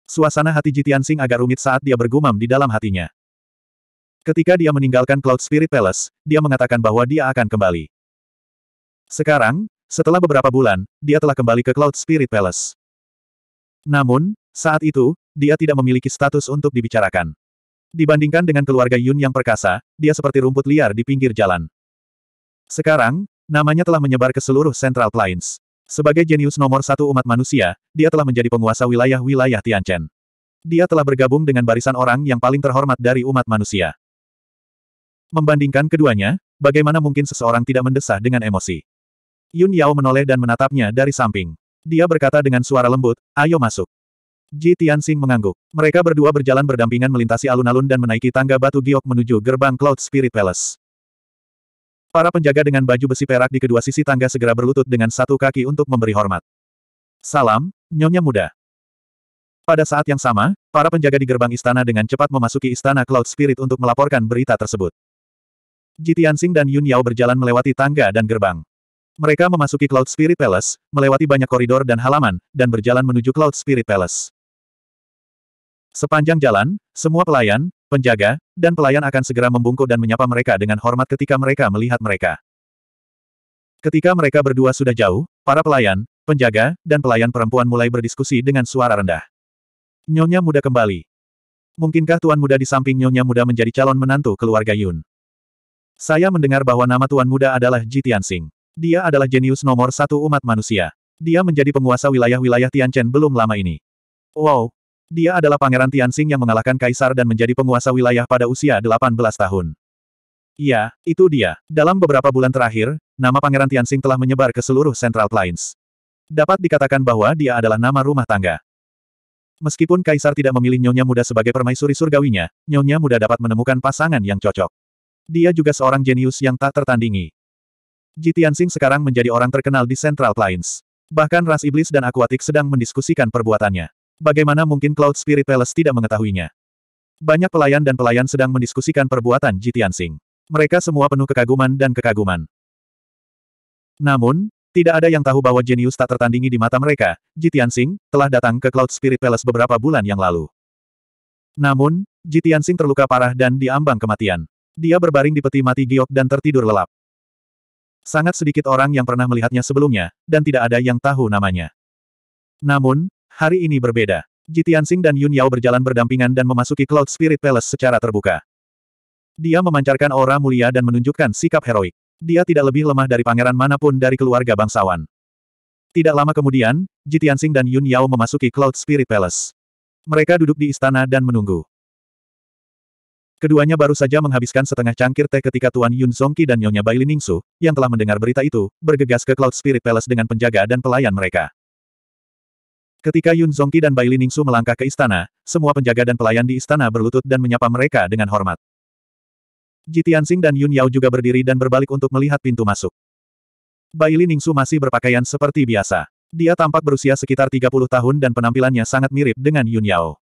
Suasana hati Jitian Sing agak rumit saat dia bergumam di dalam hatinya. Ketika dia meninggalkan Cloud Spirit Palace, dia mengatakan bahwa dia akan kembali. Sekarang, setelah beberapa bulan, dia telah kembali ke Cloud Spirit Palace. Namun, saat itu, dia tidak memiliki status untuk dibicarakan. Dibandingkan dengan keluarga Yun yang perkasa, dia seperti rumput liar di pinggir jalan. Sekarang, namanya telah menyebar ke seluruh Central Plains. Sebagai jenius nomor satu umat manusia, dia telah menjadi penguasa wilayah-wilayah Tianchen. Dia telah bergabung dengan barisan orang yang paling terhormat dari umat manusia. Membandingkan keduanya, bagaimana mungkin seseorang tidak mendesah dengan emosi? Yun Yao menoleh dan menatapnya dari samping. Dia berkata dengan suara lembut, ayo masuk. Ji Tianxing mengangguk. Mereka berdua berjalan berdampingan melintasi alun-alun dan menaiki tangga batu giok menuju gerbang Cloud Spirit Palace. Para penjaga dengan baju besi perak di kedua sisi tangga segera berlutut dengan satu kaki untuk memberi hormat. Salam, Nyonya Muda. Pada saat yang sama, para penjaga di gerbang istana dengan cepat memasuki istana Cloud Spirit untuk melaporkan berita tersebut. Ji Tianxing dan Yun Yao berjalan melewati tangga dan gerbang. Mereka memasuki Cloud Spirit Palace, melewati banyak koridor dan halaman, dan berjalan menuju Cloud Spirit Palace. Sepanjang jalan, semua pelayan, penjaga, dan pelayan akan segera membungkuk dan menyapa mereka dengan hormat ketika mereka melihat mereka. Ketika mereka berdua sudah jauh, para pelayan, penjaga, dan pelayan perempuan mulai berdiskusi dengan suara rendah. Nyonya muda kembali. Mungkinkah tuan muda di samping nyonya muda menjadi calon menantu keluarga Yun? Saya mendengar bahwa nama tuan muda adalah Ji Tianxing. Dia adalah jenius nomor satu umat manusia. Dia menjadi penguasa wilayah-wilayah Tianchen belum lama ini. Wow! Dia adalah pangeran Tianxing yang mengalahkan kaisar dan menjadi penguasa wilayah pada usia 18 tahun. Iya, itu dia. Dalam beberapa bulan terakhir, nama pangeran Tianxing telah menyebar ke seluruh Central Plains. Dapat dikatakan bahwa dia adalah nama rumah tangga. Meskipun kaisar tidak memilih nyonya muda sebagai permaisuri surgawinya, nyonya muda dapat menemukan pasangan yang cocok. Dia juga seorang jenius yang tak tertandingi. Ji Tianxing sekarang menjadi orang terkenal di Central Plains. Bahkan ras iblis dan akuatik sedang mendiskusikan perbuatannya. Bagaimana mungkin Cloud Spirit Palace tidak mengetahuinya? Banyak pelayan dan pelayan sedang mendiskusikan perbuatan Ji Tianxing. Mereka semua penuh kekaguman dan kekaguman. Namun, tidak ada yang tahu bahwa jenius tak tertandingi di mata mereka, Ji Tianxing, telah datang ke Cloud Spirit Palace beberapa bulan yang lalu. Namun, Ji Tianxing terluka parah dan diambang kematian. Dia berbaring di peti mati giok dan tertidur lelap. Sangat sedikit orang yang pernah melihatnya sebelumnya, dan tidak ada yang tahu namanya. Namun, hari ini berbeda. Jitiansing dan Yun Yao berjalan berdampingan dan memasuki Cloud Spirit Palace secara terbuka. Dia memancarkan aura mulia dan menunjukkan sikap heroik. Dia tidak lebih lemah dari pangeran manapun dari keluarga bangsawan. Tidak lama kemudian, Jitiansing dan Yun Yao memasuki Cloud Spirit Palace. Mereka duduk di istana dan menunggu. Keduanya baru saja menghabiskan setengah cangkir teh ketika Tuan Yun Zongqi dan Nyonya Bai Ningsu, yang telah mendengar berita itu, bergegas ke Cloud Spirit Palace dengan penjaga dan pelayan mereka. Ketika Yun Zongqi dan Bai Ningsu melangkah ke istana, semua penjaga dan pelayan di istana berlutut dan menyapa mereka dengan hormat. Ji Tianxing dan Yun Yao juga berdiri dan berbalik untuk melihat pintu masuk. Bai Ningsu masih berpakaian seperti biasa. Dia tampak berusia sekitar 30 tahun dan penampilannya sangat mirip dengan Yun Yao.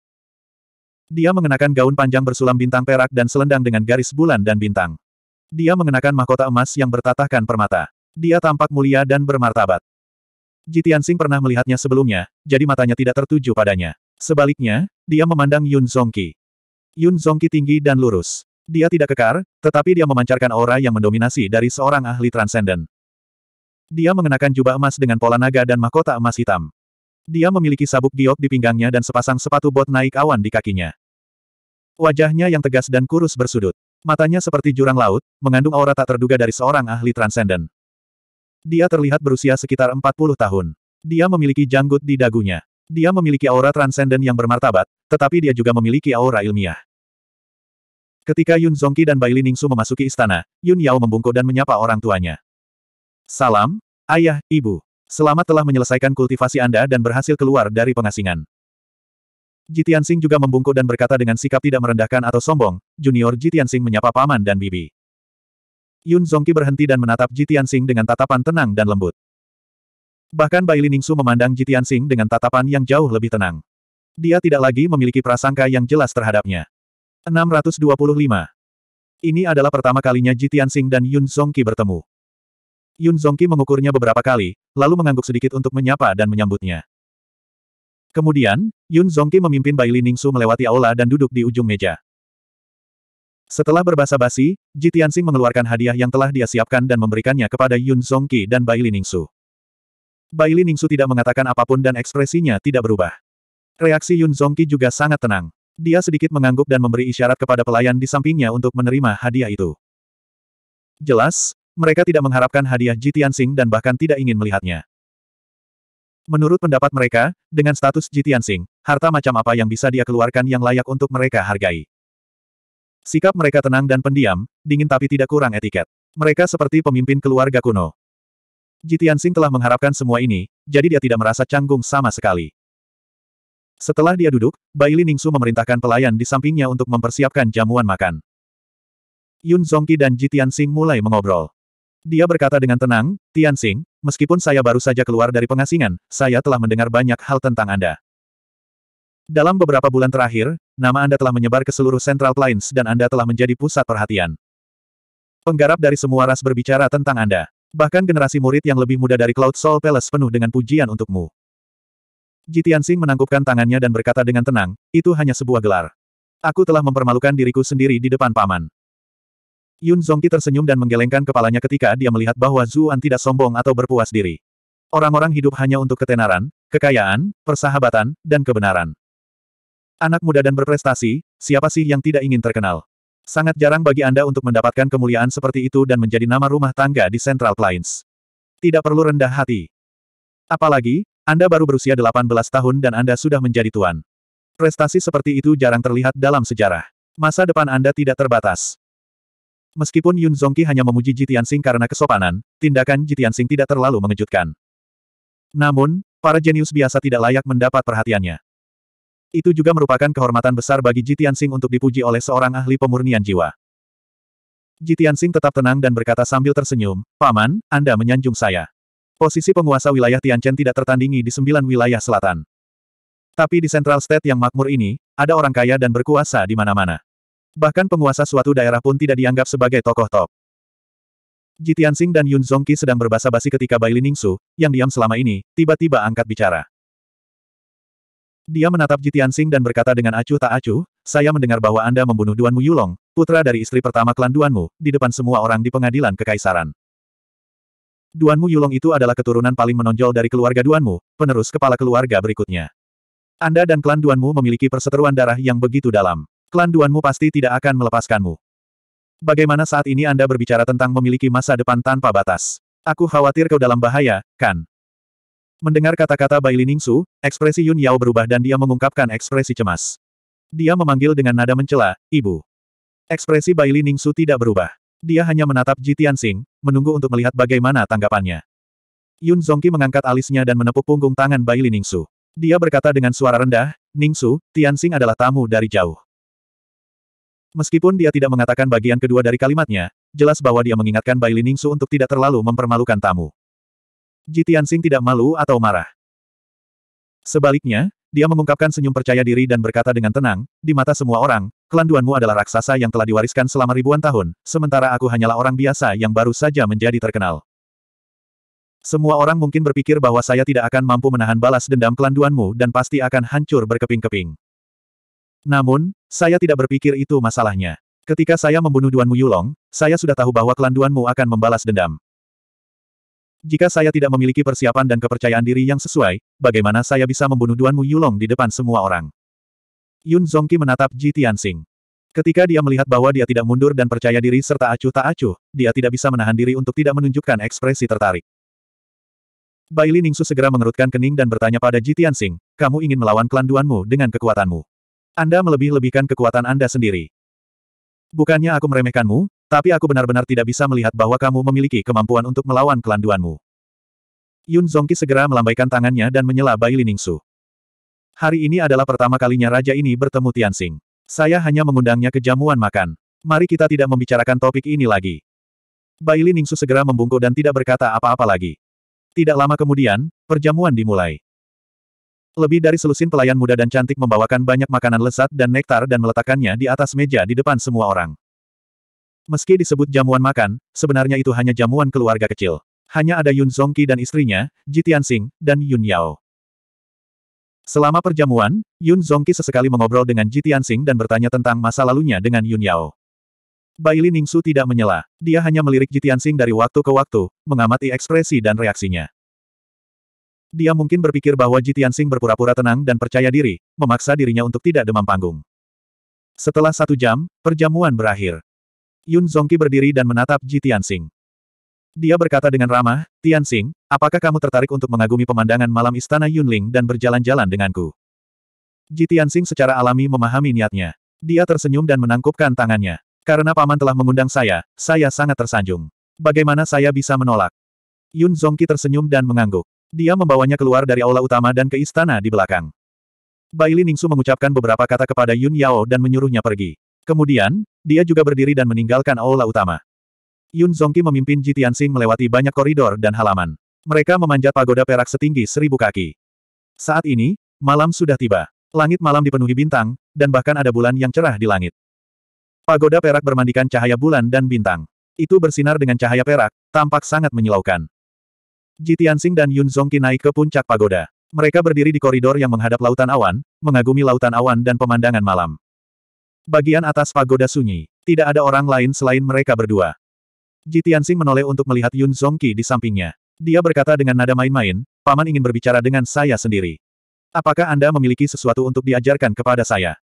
Dia mengenakan gaun panjang bersulam bintang perak dan selendang dengan garis bulan dan bintang. Dia mengenakan mahkota emas yang bertatahkan permata. Dia tampak mulia dan bermartabat. Jitian Sing pernah melihatnya sebelumnya, jadi matanya tidak tertuju padanya. Sebaliknya, dia memandang Yun Zongqi. Yun Zongqi tinggi dan lurus. Dia tidak kekar, tetapi dia memancarkan aura yang mendominasi dari seorang ahli transenden. Dia mengenakan jubah emas dengan pola naga dan mahkota emas hitam. Dia memiliki sabuk giok di pinggangnya dan sepasang sepatu bot naik awan di kakinya. Wajahnya yang tegas dan kurus bersudut. Matanya seperti jurang laut, mengandung aura tak terduga dari seorang ahli transenden. Dia terlihat berusia sekitar 40 tahun. Dia memiliki janggut di dagunya. Dia memiliki aura transenden yang bermartabat, tetapi dia juga memiliki aura ilmiah. Ketika Yun Zongqi dan Bai Liningsu memasuki istana, Yun Yao membungkuk dan menyapa orang tuanya. Salam, ayah, ibu. Selamat telah menyelesaikan kultivasi Anda dan berhasil keluar dari pengasingan. Jitian juga membungkuk dan berkata dengan sikap tidak merendahkan atau sombong, Junior Jitian menyapa paman dan bibi. Yun Zongqi berhenti dan menatap Jitian dengan tatapan tenang dan lembut. Bahkan Bai Liningsu memandang Jitian dengan tatapan yang jauh lebih tenang. Dia tidak lagi memiliki prasangka yang jelas terhadapnya. 625. Ini adalah pertama kalinya Jitian dan Yun Zongqi bertemu. Yun Zongki mengukurnya beberapa kali, lalu mengangguk sedikit untuk menyapa dan menyambutnya. Kemudian, Yun Zongki memimpin Bai Li Ningsu melewati aula dan duduk di ujung meja. Setelah berbasa-basi, Ji Tianxing mengeluarkan hadiah yang telah dia siapkan dan memberikannya kepada Yun Zongki dan Bai Li Ningsu. Bai Li Ningsu tidak mengatakan apapun dan ekspresinya tidak berubah. Reaksi Yun Zongki juga sangat tenang. Dia sedikit mengangguk dan memberi isyarat kepada pelayan di sampingnya untuk menerima hadiah itu. Jelas, mereka tidak mengharapkan hadiah Ji Tianxing dan bahkan tidak ingin melihatnya. Menurut pendapat mereka, dengan status Ji Tianxing, harta macam apa yang bisa dia keluarkan yang layak untuk mereka hargai. Sikap mereka tenang dan pendiam, dingin tapi tidak kurang etiket. Mereka seperti pemimpin keluarga kuno. Ji Tianxing telah mengharapkan semua ini, jadi dia tidak merasa canggung sama sekali. Setelah dia duduk, Baili Ningsu memerintahkan pelayan di sampingnya untuk mempersiapkan jamuan makan. Yun Zongqi dan Ji Tianxing mulai mengobrol. Dia berkata dengan tenang, Tian Xing, meskipun saya baru saja keluar dari pengasingan, saya telah mendengar banyak hal tentang Anda. Dalam beberapa bulan terakhir, nama Anda telah menyebar ke seluruh Central Plains dan Anda telah menjadi pusat perhatian. Penggarap dari semua ras berbicara tentang Anda. Bahkan generasi murid yang lebih muda dari Cloud Soul Palace penuh dengan pujian untukmu. Jitian Xing menangkupkan tangannya dan berkata dengan tenang, itu hanya sebuah gelar. Aku telah mempermalukan diriku sendiri di depan paman. Yun Zongqi tersenyum dan menggelengkan kepalanya ketika dia melihat bahwa Zuan tidak sombong atau berpuas diri. Orang-orang hidup hanya untuk ketenaran, kekayaan, persahabatan, dan kebenaran. Anak muda dan berprestasi, siapa sih yang tidak ingin terkenal? Sangat jarang bagi Anda untuk mendapatkan kemuliaan seperti itu dan menjadi nama rumah tangga di Central Plains. Tidak perlu rendah hati. Apalagi, Anda baru berusia 18 tahun dan Anda sudah menjadi tuan. Prestasi seperti itu jarang terlihat dalam sejarah. Masa depan Anda tidak terbatas. Meskipun Yun Zongqi hanya memuji Tianxing karena kesopanan, tindakan Tianxing tidak terlalu mengejutkan. Namun, para jenius biasa tidak layak mendapat perhatiannya. Itu juga merupakan kehormatan besar bagi Tianxing untuk dipuji oleh seorang ahli pemurnian jiwa. Tianxing tetap tenang dan berkata sambil tersenyum, Paman, Anda menyanjung saya. Posisi penguasa wilayah Tianchen tidak tertandingi di sembilan wilayah selatan. Tapi di Central State yang makmur ini, ada orang kaya dan berkuasa di mana-mana. Bahkan penguasa suatu daerah pun tidak dianggap sebagai tokoh top. Ji Tianxing dan Yun Zongqi sedang berbasa-basi ketika Bai Liningsu, yang diam selama ini, tiba-tiba angkat bicara. Dia menatap Ji Tianxing dan berkata dengan acuh tak acuh, saya mendengar bahwa Anda membunuh Duanmu Yulong, putra dari istri pertama klan Duanmu, di depan semua orang di pengadilan kekaisaran. Duanmu Yulong itu adalah keturunan paling menonjol dari keluarga Duanmu, penerus kepala keluarga berikutnya. Anda dan klan Duanmu memiliki perseteruan darah yang begitu dalam. Klan Duanmu pasti tidak akan melepaskanmu. Bagaimana saat ini Anda berbicara tentang memiliki masa depan tanpa batas? Aku khawatir kau dalam bahaya, kan? Mendengar kata-kata Bai Liningsu, ekspresi Yun Yao berubah dan dia mengungkapkan ekspresi cemas. Dia memanggil dengan nada mencela, Ibu. Ekspresi Bai Liningsu tidak berubah. Dia hanya menatap Ji Tianxing, menunggu untuk melihat bagaimana tanggapannya. Yun Zongqi mengangkat alisnya dan menepuk punggung tangan Bai Liningsu. Dia berkata dengan suara rendah, Ningsu, Tianxing adalah tamu dari jauh. Meskipun dia tidak mengatakan bagian kedua dari kalimatnya, jelas bahwa dia mengingatkan Bai Liningsu untuk tidak terlalu mempermalukan tamu. Ji Tianxing tidak malu atau marah. Sebaliknya, dia mengungkapkan senyum percaya diri dan berkata dengan tenang, di mata semua orang, kelanduanmu adalah raksasa yang telah diwariskan selama ribuan tahun, sementara aku hanyalah orang biasa yang baru saja menjadi terkenal. Semua orang mungkin berpikir bahwa saya tidak akan mampu menahan balas dendam kelanduanmu dan pasti akan hancur berkeping-keping. Namun, saya tidak berpikir itu masalahnya. Ketika saya membunuh Duan Mu Yulong, saya sudah tahu bahwa klan Duan Mu akan membalas dendam. Jika saya tidak memiliki persiapan dan kepercayaan diri yang sesuai, bagaimana saya bisa membunuh Duan Mu Yulong di depan semua orang? Yun Zongqi menatap Ji Tianxing. Ketika dia melihat bahwa dia tidak mundur dan percaya diri serta acuh tak acuh, dia tidak bisa menahan diri untuk tidak menunjukkan ekspresi tertarik. Baili Ningsu segera mengerutkan kening dan bertanya pada Ji Tianxing, kamu ingin melawan klan Duanmu dengan kekuatanmu. Anda melebih-lebihkan kekuatan Anda sendiri. Bukannya aku meremehkanmu, tapi aku benar-benar tidak bisa melihat bahwa kamu memiliki kemampuan untuk melawan kelanduanmu. Yun Zongqi segera melambaikan tangannya dan menyela Bai Liningsu. Hari ini adalah pertama kalinya raja ini bertemu Tianxing. Saya hanya mengundangnya ke jamuan makan. Mari kita tidak membicarakan topik ini lagi. Bai Liningsu segera membungkuk dan tidak berkata apa-apa lagi. Tidak lama kemudian, perjamuan dimulai. Lebih dari selusin pelayan muda dan cantik membawakan banyak makanan lezat dan nektar dan meletakkannya di atas meja di depan semua orang. Meski disebut jamuan makan, sebenarnya itu hanya jamuan keluarga kecil. Hanya ada Yun Zongqi dan istrinya, Ji Tianxing, dan Yun Yao. Selama perjamuan, Yun Zongqi sesekali mengobrol dengan Ji Tianxing dan bertanya tentang masa lalunya dengan Yun Yao. Baili Ningsu tidak menyela. Dia hanya melirik Ji Tianxing dari waktu ke waktu, mengamati ekspresi dan reaksinya. Dia mungkin berpikir bahwa Jitian Sing berpura-pura tenang dan percaya diri, memaksa dirinya untuk tidak demam panggung. Setelah satu jam, perjamuan berakhir. Yun Zongki berdiri dan menatap Jitian Sing. Dia berkata dengan ramah, Tianxing, apakah kamu tertarik untuk mengagumi pemandangan malam istana Yunling dan berjalan-jalan denganku? Jitian Sing secara alami memahami niatnya. Dia tersenyum dan menangkupkan tangannya. Karena paman telah mengundang saya, saya sangat tersanjung. Bagaimana saya bisa menolak? Yun Zongki tersenyum dan mengangguk. Dia membawanya keluar dari aula utama dan ke istana di belakang. Bai Li Ningsu mengucapkan beberapa kata kepada Yun Yao dan menyuruhnya pergi. Kemudian, dia juga berdiri dan meninggalkan aula utama. Yun Zongqi memimpin Jitian Sing melewati banyak koridor dan halaman. Mereka memanjat pagoda perak setinggi seribu kaki. Saat ini, malam sudah tiba. Langit malam dipenuhi bintang, dan bahkan ada bulan yang cerah di langit. Pagoda perak bermandikan cahaya bulan dan bintang. Itu bersinar dengan cahaya perak, tampak sangat menyilaukan. Ji Tianxing dan Yun Zongqi naik ke puncak pagoda. Mereka berdiri di koridor yang menghadap lautan awan, mengagumi lautan awan dan pemandangan malam. Bagian atas pagoda sunyi. Tidak ada orang lain selain mereka berdua. Ji Tianxing menoleh untuk melihat Yun Zongqi di sampingnya. Dia berkata dengan nada main-main, Paman ingin berbicara dengan saya sendiri. Apakah Anda memiliki sesuatu untuk diajarkan kepada saya?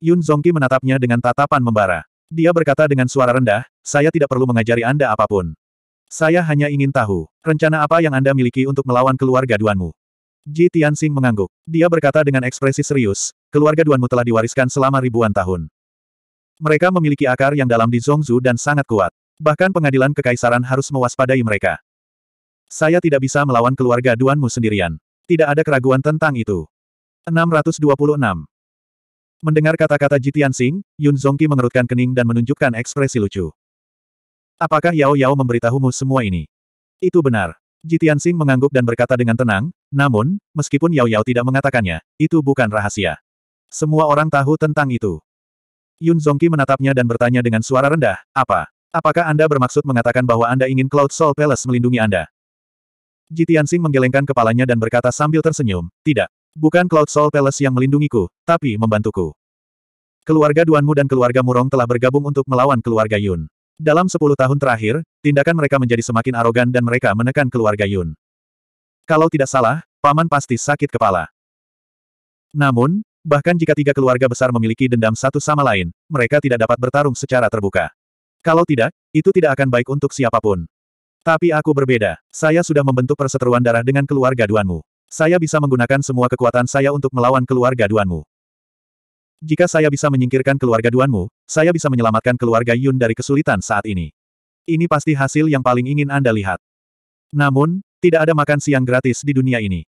Yun Zongqi menatapnya dengan tatapan membara. Dia berkata dengan suara rendah, saya tidak perlu mengajari Anda apapun. Saya hanya ingin tahu, rencana apa yang Anda miliki untuk melawan keluarga Duanmu? Ji Tianxing mengangguk. Dia berkata dengan ekspresi serius, keluarga Duanmu telah diwariskan selama ribuan tahun. Mereka memiliki akar yang dalam di Zongzu dan sangat kuat. Bahkan pengadilan kekaisaran harus mewaspadai mereka. Saya tidak bisa melawan keluarga Duanmu sendirian. Tidak ada keraguan tentang itu. 626. Mendengar kata-kata Ji Tianxing, Yun Zhongki mengerutkan kening dan menunjukkan ekspresi lucu. Apakah Yao Yao memberitahumu semua ini? Itu benar. Jitian Xing mengangguk dan berkata dengan tenang, namun, meskipun Yao Yao tidak mengatakannya, itu bukan rahasia. Semua orang tahu tentang itu. Yun Zongqi menatapnya dan bertanya dengan suara rendah, apa? Apakah Anda bermaksud mengatakan bahwa Anda ingin Cloud Soul Palace melindungi Anda? Jitian Xing menggelengkan kepalanya dan berkata sambil tersenyum, tidak. Bukan Cloud Soul Palace yang melindungiku, tapi membantuku. Keluarga Duanmu dan keluarga Murong telah bergabung untuk melawan keluarga Yun. Dalam sepuluh tahun terakhir, tindakan mereka menjadi semakin arogan dan mereka menekan keluarga Yun. Kalau tidak salah, Paman pasti sakit kepala. Namun, bahkan jika tiga keluarga besar memiliki dendam satu sama lain, mereka tidak dapat bertarung secara terbuka. Kalau tidak, itu tidak akan baik untuk siapapun. Tapi aku berbeda. Saya sudah membentuk perseteruan darah dengan keluarga Duanmu. Saya bisa menggunakan semua kekuatan saya untuk melawan keluarga Duanmu. Jika saya bisa menyingkirkan keluarga Duanmu, saya bisa menyelamatkan keluarga Yun dari kesulitan saat ini. Ini pasti hasil yang paling ingin Anda lihat. Namun, tidak ada makan siang gratis di dunia ini.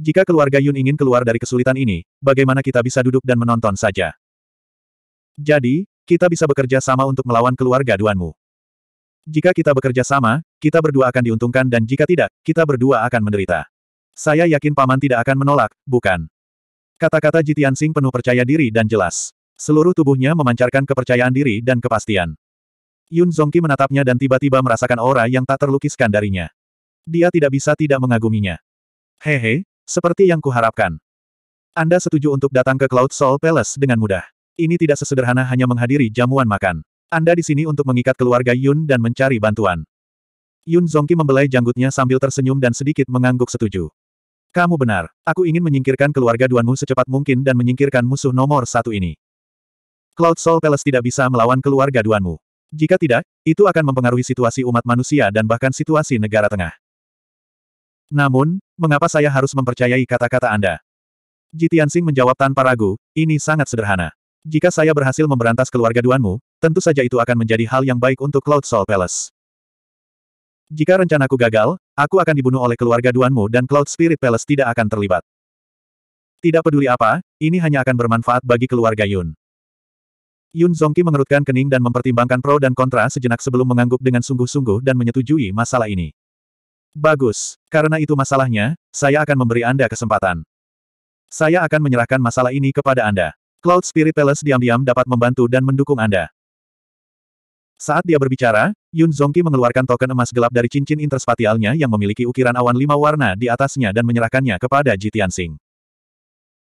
Jika keluarga Yun ingin keluar dari kesulitan ini, bagaimana kita bisa duduk dan menonton saja? Jadi, kita bisa bekerja sama untuk melawan keluarga Duanmu. Jika kita bekerja sama, kita berdua akan diuntungkan dan jika tidak, kita berdua akan menderita. Saya yakin paman tidak akan menolak, bukan? Kata-kata Jitian Sing penuh percaya diri dan jelas. Seluruh tubuhnya memancarkan kepercayaan diri dan kepastian. Yun Zongki menatapnya dan tiba-tiba merasakan aura yang tak terlukiskan darinya. Dia tidak bisa tidak mengaguminya. Hehe, seperti yang kuharapkan. Anda setuju untuk datang ke Cloud Soul Palace dengan mudah. Ini tidak sesederhana hanya menghadiri jamuan makan. Anda di sini untuk mengikat keluarga Yun dan mencari bantuan. Yun Zongki membelai janggutnya sambil tersenyum dan sedikit mengangguk setuju. Kamu benar, aku ingin menyingkirkan keluarga Duanmu secepat mungkin dan menyingkirkan musuh nomor satu ini. Cloud Soul Palace tidak bisa melawan keluarga Duanmu. Jika tidak, itu akan mempengaruhi situasi umat manusia dan bahkan situasi negara tengah. Namun, mengapa saya harus mempercayai kata-kata Anda? Jitiansing menjawab tanpa ragu, ini sangat sederhana. Jika saya berhasil memberantas keluarga Duanmu, tentu saja itu akan menjadi hal yang baik untuk Cloud Soul Palace. Jika rencanaku gagal, aku akan dibunuh oleh keluarga Duanmu dan Cloud Spirit Palace tidak akan terlibat. Tidak peduli apa, ini hanya akan bermanfaat bagi keluarga Yun. Yun Zongki mengerutkan kening dan mempertimbangkan pro dan kontra sejenak sebelum mengangguk dengan sungguh-sungguh dan menyetujui masalah ini. Bagus, karena itu masalahnya, saya akan memberi Anda kesempatan. Saya akan menyerahkan masalah ini kepada Anda. Cloud Spirit Palace diam-diam dapat membantu dan mendukung Anda. Saat dia berbicara, Yun Zongqi mengeluarkan token emas gelap dari cincin interspatialnya yang memiliki ukiran awan lima warna di atasnya dan menyerahkannya kepada Jitian Tianxing.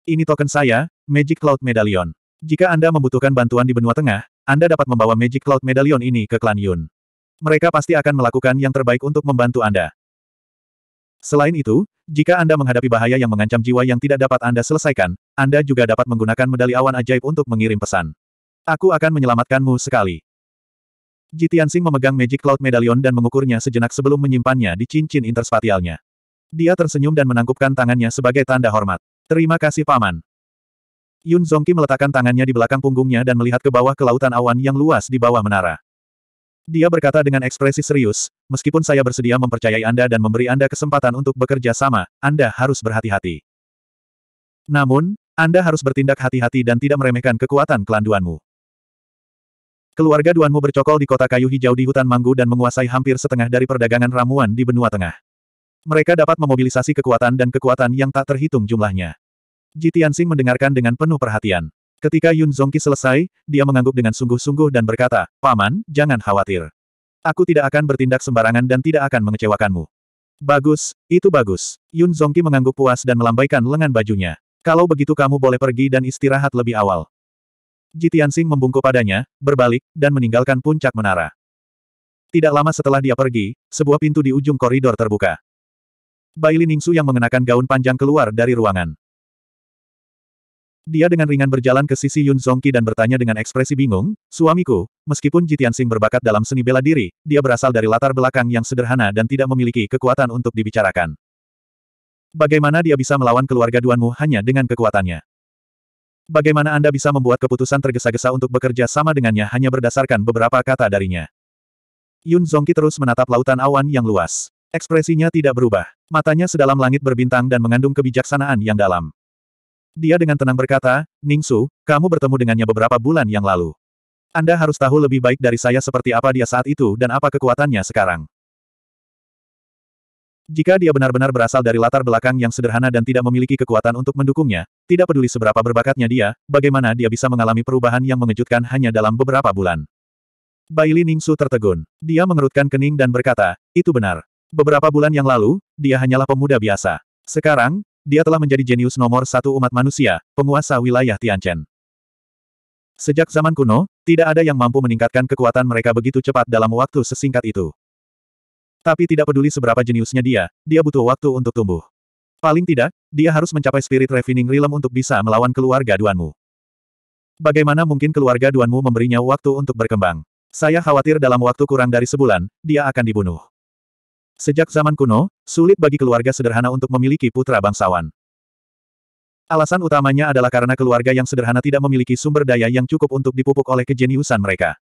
Ini token saya, Magic Cloud Medallion. Jika Anda membutuhkan bantuan di benua tengah, Anda dapat membawa Magic Cloud Medallion ini ke klan Yun. Mereka pasti akan melakukan yang terbaik untuk membantu Anda. Selain itu, jika Anda menghadapi bahaya yang mengancam jiwa yang tidak dapat Anda selesaikan, Anda juga dapat menggunakan medali awan ajaib untuk mengirim pesan. Aku akan menyelamatkanmu sekali. Jitian Jitiansing memegang Magic Cloud Medallion dan mengukurnya sejenak sebelum menyimpannya di cincin interspatialnya. Dia tersenyum dan menangkupkan tangannya sebagai tanda hormat. Terima kasih paman. Yun Zongki meletakkan tangannya di belakang punggungnya dan melihat ke bawah ke lautan awan yang luas di bawah menara. Dia berkata dengan ekspresi serius, meskipun saya bersedia mempercayai Anda dan memberi Anda kesempatan untuk bekerja sama, Anda harus berhati-hati. Namun, Anda harus bertindak hati-hati dan tidak meremehkan kekuatan kelanduanmu. Keluarga Duanmu bercokol di kota kayu hijau di hutan manggu dan menguasai hampir setengah dari perdagangan ramuan di benua tengah. Mereka dapat memobilisasi kekuatan dan kekuatan yang tak terhitung jumlahnya. Ji Tianxing mendengarkan dengan penuh perhatian. Ketika Yun Zongqi selesai, dia mengangguk dengan sungguh-sungguh dan berkata, Paman, jangan khawatir. Aku tidak akan bertindak sembarangan dan tidak akan mengecewakanmu. Bagus, itu bagus. Yun Zongqi mengangguk puas dan melambaikan lengan bajunya. Kalau begitu kamu boleh pergi dan istirahat lebih awal. Jitiansing membungkuk padanya, berbalik, dan meninggalkan puncak menara. Tidak lama setelah dia pergi, sebuah pintu di ujung koridor terbuka. Baili Ningsu yang mengenakan gaun panjang keluar dari ruangan. Dia dengan ringan berjalan ke sisi Yun Zongki dan bertanya dengan ekspresi bingung, Suamiku, meskipun Jitiansing berbakat dalam seni bela diri, dia berasal dari latar belakang yang sederhana dan tidak memiliki kekuatan untuk dibicarakan. Bagaimana dia bisa melawan keluarga Duanmu hanya dengan kekuatannya? Bagaimana Anda bisa membuat keputusan tergesa-gesa untuk bekerja sama dengannya hanya berdasarkan beberapa kata darinya? Yun Zongki terus menatap lautan awan yang luas. Ekspresinya tidak berubah. Matanya sedalam langit berbintang dan mengandung kebijaksanaan yang dalam. Dia dengan tenang berkata, Ningsu, kamu bertemu dengannya beberapa bulan yang lalu. Anda harus tahu lebih baik dari saya seperti apa dia saat itu dan apa kekuatannya sekarang. Jika dia benar-benar berasal dari latar belakang yang sederhana dan tidak memiliki kekuatan untuk mendukungnya, tidak peduli seberapa berbakatnya dia, bagaimana dia bisa mengalami perubahan yang mengejutkan hanya dalam beberapa bulan. Baili Ningsu tertegun. Dia mengerutkan kening dan berkata, itu benar. Beberapa bulan yang lalu, dia hanyalah pemuda biasa. Sekarang, dia telah menjadi jenius nomor satu umat manusia, penguasa wilayah Tianchen. Sejak zaman kuno, tidak ada yang mampu meningkatkan kekuatan mereka begitu cepat dalam waktu sesingkat itu. Tapi tidak peduli seberapa jeniusnya dia, dia butuh waktu untuk tumbuh. Paling tidak, dia harus mencapai spirit refining realm untuk bisa melawan keluarga Duanmu. Bagaimana mungkin keluarga Duanmu memberinya waktu untuk berkembang? Saya khawatir dalam waktu kurang dari sebulan, dia akan dibunuh. Sejak zaman kuno, sulit bagi keluarga sederhana untuk memiliki putra bangsawan. Alasan utamanya adalah karena keluarga yang sederhana tidak memiliki sumber daya yang cukup untuk dipupuk oleh kejeniusan mereka.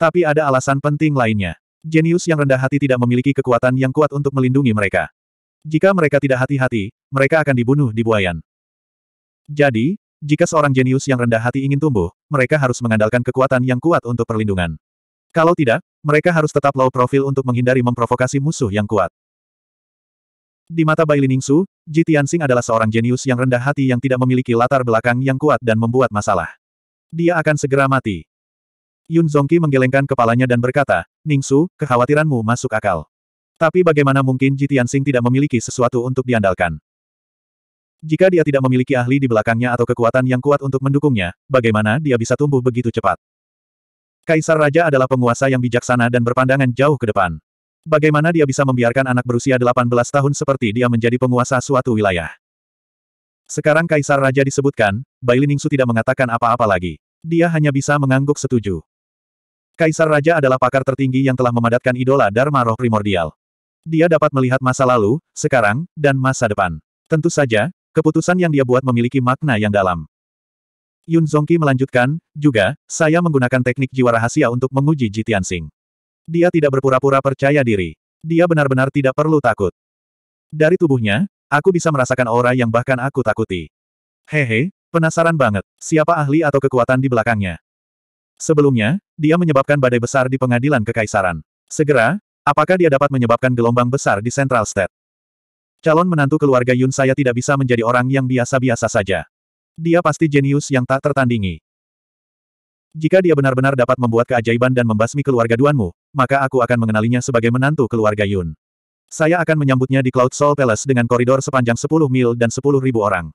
Tapi ada alasan penting lainnya. Jenius yang rendah hati tidak memiliki kekuatan yang kuat untuk melindungi mereka. Jika mereka tidak hati-hati, mereka akan dibunuh di buayan. Jadi, jika seorang jenius yang rendah hati ingin tumbuh, mereka harus mengandalkan kekuatan yang kuat untuk perlindungan. Kalau tidak, mereka harus tetap low profil untuk menghindari memprovokasi musuh yang kuat. Di mata Bai Liningsu, Ji Tianxing adalah seorang jenius yang rendah hati yang tidak memiliki latar belakang yang kuat dan membuat masalah. Dia akan segera mati. Yun Zongqi menggelengkan kepalanya dan berkata, Ningsu, kekhawatiranmu masuk akal. Tapi bagaimana mungkin Ji Tianxing tidak memiliki sesuatu untuk diandalkan? Jika dia tidak memiliki ahli di belakangnya atau kekuatan yang kuat untuk mendukungnya, bagaimana dia bisa tumbuh begitu cepat? Kaisar Raja adalah penguasa yang bijaksana dan berpandangan jauh ke depan. Bagaimana dia bisa membiarkan anak berusia 18 tahun seperti dia menjadi penguasa suatu wilayah? Sekarang Kaisar Raja disebutkan, Bai Liningsu tidak mengatakan apa-apa lagi. Dia hanya bisa mengangguk setuju. Kaisar Raja adalah pakar tertinggi yang telah memadatkan idola Dharma roh primordial. Dia dapat melihat masa lalu, sekarang, dan masa depan. Tentu saja, keputusan yang dia buat memiliki makna yang dalam. Yun Zongki melanjutkan, juga, saya menggunakan teknik jiwa rahasia untuk menguji Ji Tianxing. Dia tidak berpura-pura percaya diri. Dia benar-benar tidak perlu takut. Dari tubuhnya, aku bisa merasakan aura yang bahkan aku takuti. Hehe, penasaran banget, siapa ahli atau kekuatan di belakangnya. Sebelumnya, dia menyebabkan badai besar di pengadilan kekaisaran. Segera, apakah dia dapat menyebabkan gelombang besar di Central State? Calon menantu keluarga Yun saya tidak bisa menjadi orang yang biasa-biasa saja. Dia pasti jenius yang tak tertandingi. Jika dia benar-benar dapat membuat keajaiban dan membasmi keluarga Duanmu, maka aku akan mengenalinya sebagai menantu keluarga Yun. Saya akan menyambutnya di Cloud Soul Palace dengan koridor sepanjang 10 mil dan 10.000 orang.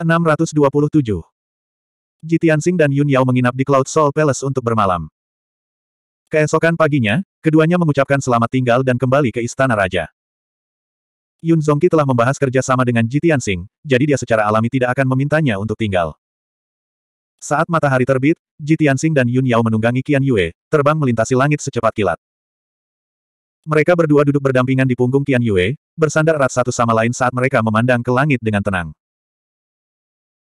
627 Ji Tianxing dan Yun Yao menginap di Cloud Soul Palace untuk bermalam. Keesokan paginya, keduanya mengucapkan selamat tinggal dan kembali ke Istana Raja. Yun Zongqi telah membahas kerjasama dengan Ji Tianxing, jadi dia secara alami tidak akan memintanya untuk tinggal. Saat matahari terbit, Ji Tianxing dan Yun Yao menunggangi Qian Yue, terbang melintasi langit secepat kilat. Mereka berdua duduk berdampingan di punggung Qian Yue, bersandar erat satu sama lain saat mereka memandang ke langit dengan tenang.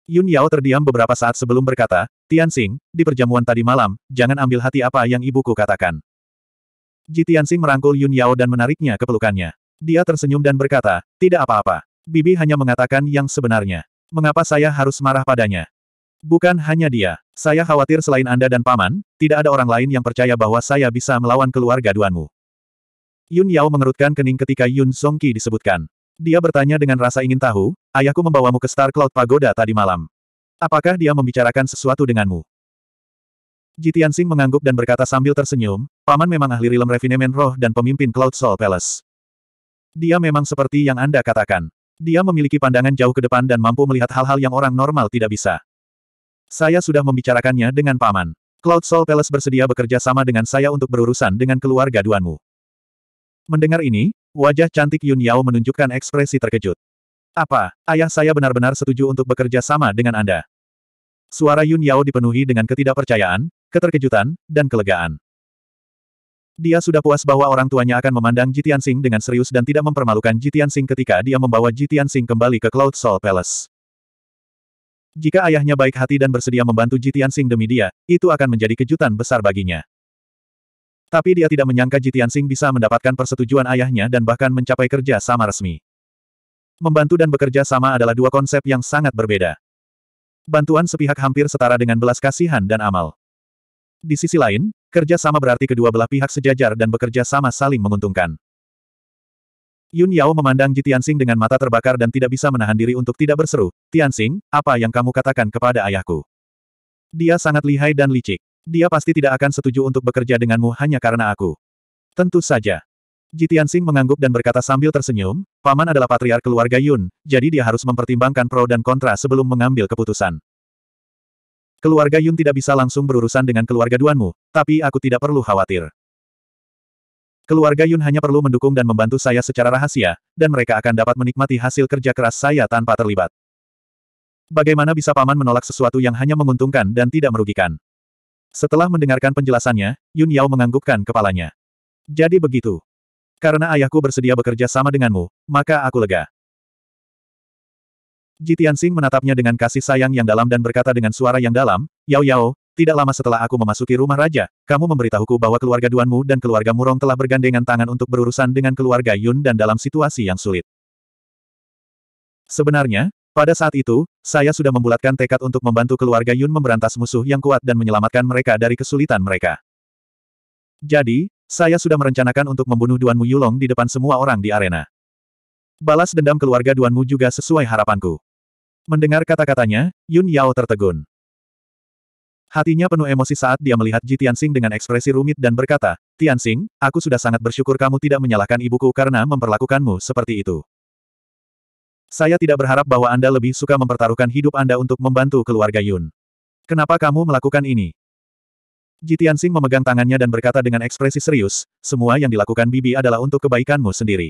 Yun Yao terdiam beberapa saat sebelum berkata, Tianxing, di perjamuan tadi malam, jangan ambil hati apa yang ibuku katakan. Ji Tianxing merangkul Yun Yao dan menariknya ke pelukannya. Dia tersenyum dan berkata, tidak apa-apa. Bibi hanya mengatakan yang sebenarnya. Mengapa saya harus marah padanya? Bukan hanya dia. Saya khawatir selain Anda dan Paman, tidak ada orang lain yang percaya bahwa saya bisa melawan keluarga Duanmu. Yun Yao mengerutkan kening ketika Yun Songki disebutkan. Dia bertanya dengan rasa ingin tahu, ayahku membawamu ke Star Cloud Pagoda tadi malam. Apakah dia membicarakan sesuatu denganmu? Jitian mengangguk dan berkata sambil tersenyum, Paman memang ahli rilem refinemen roh dan pemimpin Cloud Soul Palace. Dia memang seperti yang Anda katakan. Dia memiliki pandangan jauh ke depan dan mampu melihat hal-hal yang orang normal tidak bisa. Saya sudah membicarakannya dengan Paman. Cloud Soul Palace bersedia bekerja sama dengan saya untuk berurusan dengan keluarga Duanmu. Mendengar ini, Wajah cantik Yun Yao menunjukkan ekspresi terkejut. Apa, ayah saya benar-benar setuju untuk bekerja sama dengan Anda? Suara Yun Yao dipenuhi dengan ketidakpercayaan, keterkejutan, dan kelegaan. Dia sudah puas bahwa orang tuanya akan memandang Jitian Sing dengan serius dan tidak mempermalukan Jitian Sing ketika dia membawa Jitian Sing kembali ke Cloud Soul Palace. Jika ayahnya baik hati dan bersedia membantu Jitian Sing demi dia, itu akan menjadi kejutan besar baginya. Tapi dia tidak menyangka Jitian Sing bisa mendapatkan persetujuan ayahnya dan bahkan mencapai kerja sama resmi. Membantu dan bekerja sama adalah dua konsep yang sangat berbeda. Bantuan sepihak hampir setara dengan belas kasihan dan amal. Di sisi lain, kerja sama berarti kedua belah pihak sejajar dan bekerja sama saling menguntungkan. Yun Yao memandang Ji Tianxing dengan mata terbakar dan tidak bisa menahan diri untuk tidak berseru, Tianxing, apa yang kamu katakan kepada ayahku? Dia sangat lihai dan licik. Dia pasti tidak akan setuju untuk bekerja denganmu hanya karena aku. Tentu saja. Jitian mengangguk dan berkata sambil tersenyum, Paman adalah patriar keluarga Yun, jadi dia harus mempertimbangkan pro dan kontra sebelum mengambil keputusan. Keluarga Yun tidak bisa langsung berurusan dengan keluarga Duanmu, tapi aku tidak perlu khawatir. Keluarga Yun hanya perlu mendukung dan membantu saya secara rahasia, dan mereka akan dapat menikmati hasil kerja keras saya tanpa terlibat. Bagaimana bisa Paman menolak sesuatu yang hanya menguntungkan dan tidak merugikan? Setelah mendengarkan penjelasannya, Yun Yao menganggukkan kepalanya. Jadi begitu. Karena ayahku bersedia bekerja sama denganmu, maka aku lega. Jitiansing menatapnya dengan kasih sayang yang dalam dan berkata dengan suara yang dalam, Yao Yao, tidak lama setelah aku memasuki rumah raja, kamu memberitahuku bahwa keluarga Duanmu dan keluarga Murong telah bergandengan tangan untuk berurusan dengan keluarga Yun dan dalam situasi yang sulit. Sebenarnya, pada saat itu, saya sudah membulatkan tekad untuk membantu keluarga Yun memberantas musuh yang kuat dan menyelamatkan mereka dari kesulitan mereka. Jadi, saya sudah merencanakan untuk membunuh Duan Mu Yulong di depan semua orang di arena. Balas dendam keluarga Duan Mu juga sesuai harapanku. Mendengar kata-katanya, Yun Yao tertegun. Hatinya penuh emosi saat dia melihat Ji Tianxing dengan ekspresi rumit dan berkata, Tianxing, aku sudah sangat bersyukur kamu tidak menyalahkan ibuku karena memperlakukanmu seperti itu. Saya tidak berharap bahwa Anda lebih suka mempertaruhkan hidup Anda untuk membantu keluarga Yun. Kenapa kamu melakukan ini? Jitian Sing memegang tangannya dan berkata dengan ekspresi serius, semua yang dilakukan Bibi adalah untuk kebaikanmu sendiri.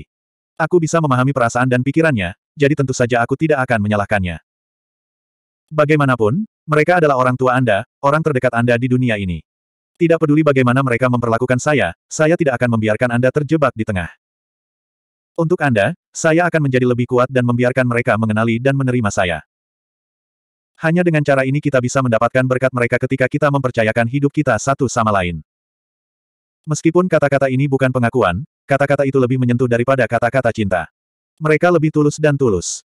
Aku bisa memahami perasaan dan pikirannya, jadi tentu saja aku tidak akan menyalahkannya. Bagaimanapun, mereka adalah orang tua Anda, orang terdekat Anda di dunia ini. Tidak peduli bagaimana mereka memperlakukan saya, saya tidak akan membiarkan Anda terjebak di tengah. Untuk Anda, saya akan menjadi lebih kuat dan membiarkan mereka mengenali dan menerima saya. Hanya dengan cara ini kita bisa mendapatkan berkat mereka ketika kita mempercayakan hidup kita satu sama lain. Meskipun kata-kata ini bukan pengakuan, kata-kata itu lebih menyentuh daripada kata-kata cinta. Mereka lebih tulus dan tulus.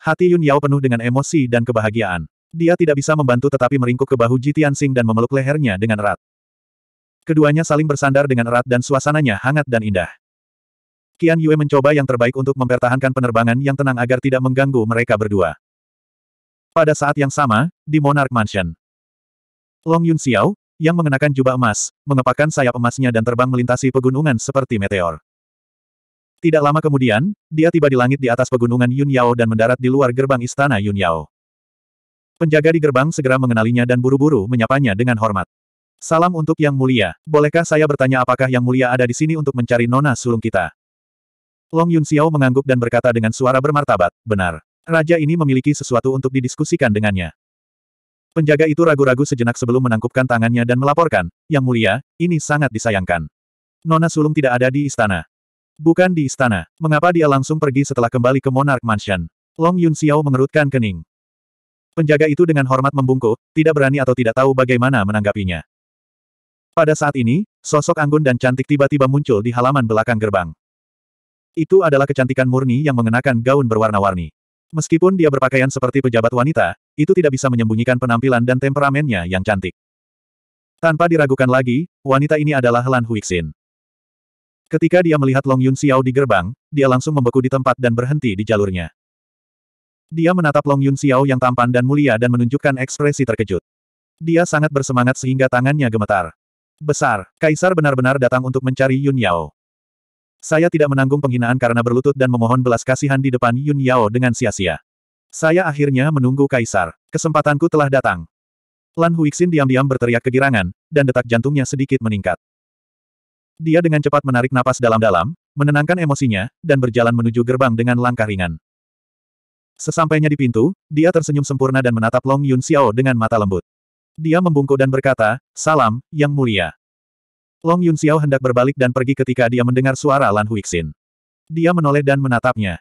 Hati Yun Yao penuh dengan emosi dan kebahagiaan. Dia tidak bisa membantu tetapi meringkuk ke bahu Ji Tianxing dan memeluk lehernya dengan erat. Keduanya saling bersandar dengan erat dan suasananya hangat dan indah. Qian Yue mencoba yang terbaik untuk mempertahankan penerbangan yang tenang agar tidak mengganggu mereka berdua. Pada saat yang sama, di Monarch Mansion. Long Yun Xiao, yang mengenakan jubah emas, mengepakkan sayap emasnya dan terbang melintasi pegunungan seperti meteor. Tidak lama kemudian, dia tiba di langit di atas pegunungan Yun Yao dan mendarat di luar gerbang istana Yun Yao. Penjaga di gerbang segera mengenalinya dan buru-buru menyapanya dengan hormat. Salam untuk Yang Mulia, bolehkah saya bertanya apakah Yang Mulia ada di sini untuk mencari Nona sulung kita? Long Yun Xiao mengangguk dan berkata dengan suara bermartabat, benar. Raja ini memiliki sesuatu untuk didiskusikan dengannya. Penjaga itu ragu-ragu sejenak sebelum menangkupkan tangannya dan melaporkan, Yang mulia, ini sangat disayangkan. Nona Sulung tidak ada di istana. Bukan di istana. Mengapa dia langsung pergi setelah kembali ke Monarch Mansion? Long Yun Xiao mengerutkan kening. Penjaga itu dengan hormat membungkuk, tidak berani atau tidak tahu bagaimana menanggapinya. Pada saat ini, sosok anggun dan cantik tiba-tiba muncul di halaman belakang gerbang. Itu adalah kecantikan murni yang mengenakan gaun berwarna-warni. Meskipun dia berpakaian seperti pejabat wanita, itu tidak bisa menyembunyikan penampilan dan temperamennya yang cantik. Tanpa diragukan lagi, wanita ini adalah Lan Huixin. Ketika dia melihat Long Yun Xiao di gerbang, dia langsung membeku di tempat dan berhenti di jalurnya. Dia menatap Long Yun Xiao yang tampan dan mulia dan menunjukkan ekspresi terkejut. Dia sangat bersemangat sehingga tangannya gemetar. Besar, Kaisar benar-benar datang untuk mencari Yun Yao. Saya tidak menanggung penghinaan karena berlutut dan memohon belas kasihan di depan Yun Yao dengan sia-sia. Saya akhirnya menunggu Kaisar. Kesempatanku telah datang. Lan Huixin diam-diam berteriak kegirangan, dan detak jantungnya sedikit meningkat. Dia dengan cepat menarik napas dalam-dalam, menenangkan emosinya, dan berjalan menuju gerbang dengan langkah ringan. Sesampainya di pintu, dia tersenyum sempurna dan menatap Long Yun Xiao dengan mata lembut. Dia membungkuk dan berkata, Salam, Yang Mulia. Long Yun Xiao hendak berbalik dan pergi ketika dia mendengar suara Lan Huixin. Dia menoleh dan menatapnya.